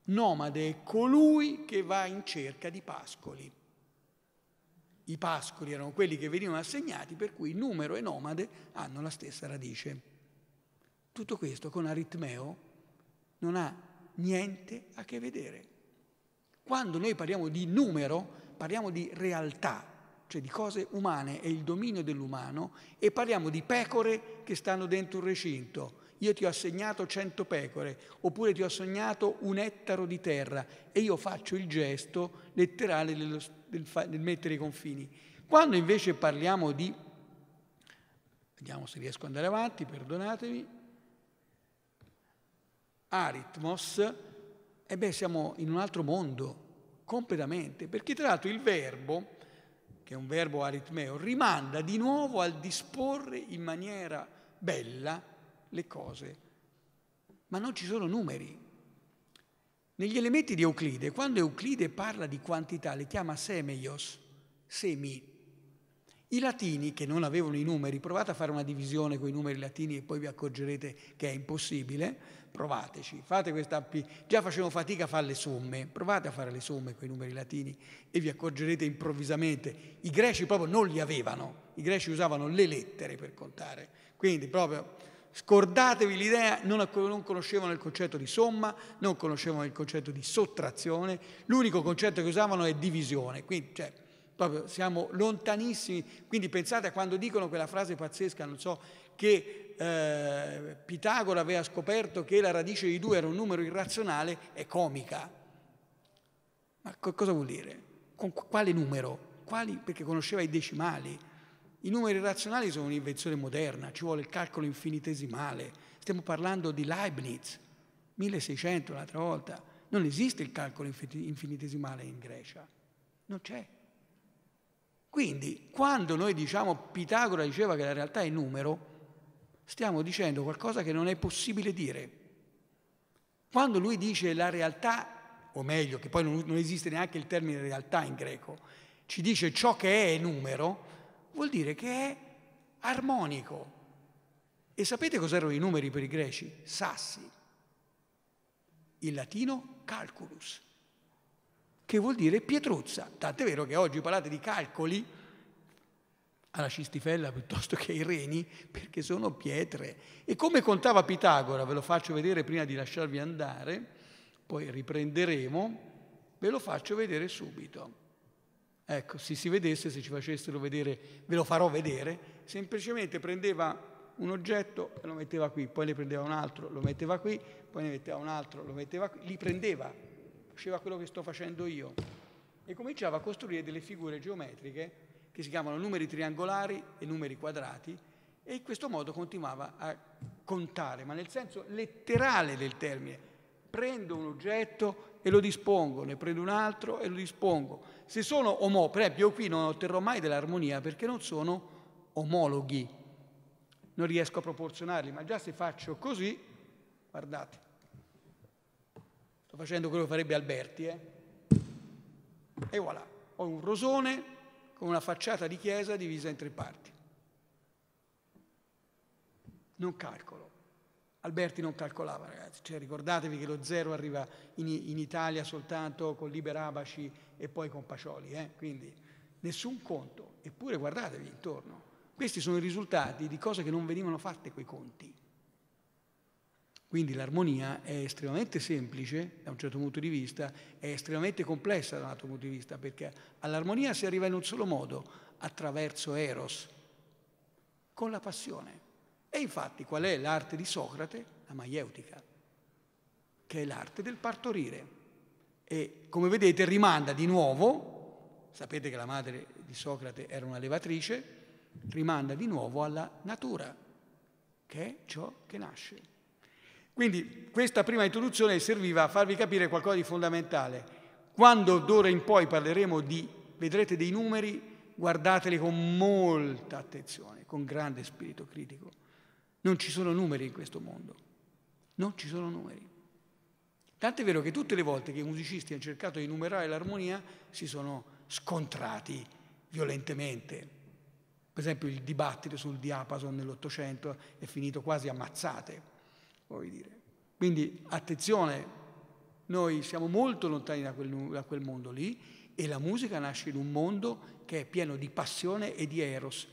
Nomade è colui che va in cerca di pascoli. I pascoli erano quelli che venivano assegnati, per cui numero e nomade hanno la stessa radice. Tutto questo con aritmeo non ha niente a che vedere. Quando noi parliamo di numero, parliamo di realtà, cioè di cose umane e il dominio dell'umano, e parliamo di pecore che stanno dentro un recinto. Io ti ho assegnato 100 pecore, oppure ti ho assegnato un ettaro di terra, e io faccio il gesto letterale dello, del, del mettere i confini. Quando invece parliamo di vediamo se riesco ad andare avanti, perdonatemi, aritmos, e beh, siamo in un altro mondo, completamente, perché tra l'altro il verbo, che è un verbo aritmeo, rimanda di nuovo al disporre in maniera bella le cose, ma non ci sono numeri. Negli elementi di Euclide, quando Euclide parla di quantità, le chiama semeios, semi. I latini, che non avevano i numeri, provate a fare una divisione con i numeri latini e poi vi accorgerete che è impossibile, provateci, fate questa P. Già facevo fatica a fare le somme, provate a fare le somme con i numeri latini e vi accorgerete improvvisamente. I greci proprio non li avevano, i greci usavano le lettere per contare. Quindi proprio scordatevi l'idea, non, non conoscevano il concetto di somma, non conoscevano il concetto di sottrazione, l'unico concetto che usavano è divisione. Quindi, cioè, proprio siamo lontanissimi. Quindi pensate a quando dicono quella frase pazzesca, non so, che eh, Pitagora aveva scoperto che la radice di 2 era un numero irrazionale è comica. Ma co- cosa vuol dire? Con quale numero? Quali? Perché conosceva i decimali. I numeri razionali sono un'invenzione moderna, ci vuole il calcolo infinitesimale. Stiamo parlando di Leibniz, 1600 l'altra volta. Non esiste il calcolo infinitesimale in Grecia, non c'è. Quindi, quando noi diciamo Pitagora diceva che la realtà è numero, stiamo dicendo qualcosa che non è possibile dire. Quando lui dice la realtà, o meglio, che poi non, esiste neanche il termine realtà in greco, ci dice ciò che è numero, vuol dire che è armonico. E sapete cos'erano i numeri per i greci? Sassi. In latino calculus, che vuol dire pietruzza. Tant'è vero che oggi parlate di calcoli, alla cistifella piuttosto che ai reni, perché sono pietre. E come contava Pitagora, ve lo faccio vedere prima di lasciarvi andare, poi riprenderemo, ve lo faccio vedere subito. Ecco, se si vedesse, se ci facessero vedere, ve lo farò vedere, semplicemente prendeva un oggetto e lo metteva qui, poi ne prendeva un altro, lo metteva qui, poi ne metteva un altro, lo metteva qui, li prendeva, faceva quello che sto facendo io e cominciava a costruire delle figure geometriche che si chiamano numeri triangolari e numeri quadrati e in questo modo continuava a contare, ma nel senso letterale del termine. Prendo un oggetto e lo dispongo, ne prendo un altro e lo dispongo. Se sono omologhi, per esempio io qui non otterrò mai dell'armonia perché non sono omologhi, non riesco a proporzionarli, ma già se faccio così, guardate, sto facendo quello che farebbe Alberti, eh? e voilà, ho un rosone con una facciata di chiesa divisa in tre parti. Non calcolo. Alberti non calcolava, ragazzi. Cioè, ricordatevi che lo zero arriva in, in Italia soltanto con Liberabaci e poi con Pacioli. Eh? Quindi nessun conto. Eppure guardatevi intorno. Questi sono i risultati di cose che non venivano fatte quei conti. Quindi l'armonia è estremamente semplice da un certo punto di vista, è estremamente complessa da un altro punto di vista, perché all'armonia si arriva in un solo modo, attraverso Eros, con la passione. E infatti qual è l'arte di Socrate? La maieutica, che è l'arte del partorire. E come vedete rimanda di nuovo, sapete che la madre di Socrate era una levatrice, rimanda di nuovo alla natura, che è ciò che nasce. Quindi questa prima introduzione serviva a farvi capire qualcosa di fondamentale. Quando d'ora in poi parleremo di, vedrete dei numeri, guardateli con molta attenzione, con grande spirito critico. Non ci sono numeri in questo mondo, non ci sono numeri. Tant'è vero che tutte le volte che i musicisti hanno cercato di numerare l'armonia si sono scontrati violentemente. Per esempio il dibattito sul diapason nell'Ottocento è finito quasi ammazzate voglio dire. Quindi attenzione, noi siamo molto lontani da quel, da quel mondo lì e la musica nasce in un mondo che è pieno di passione e di eros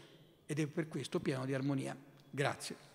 ed è per questo pieno di armonia. Grazie.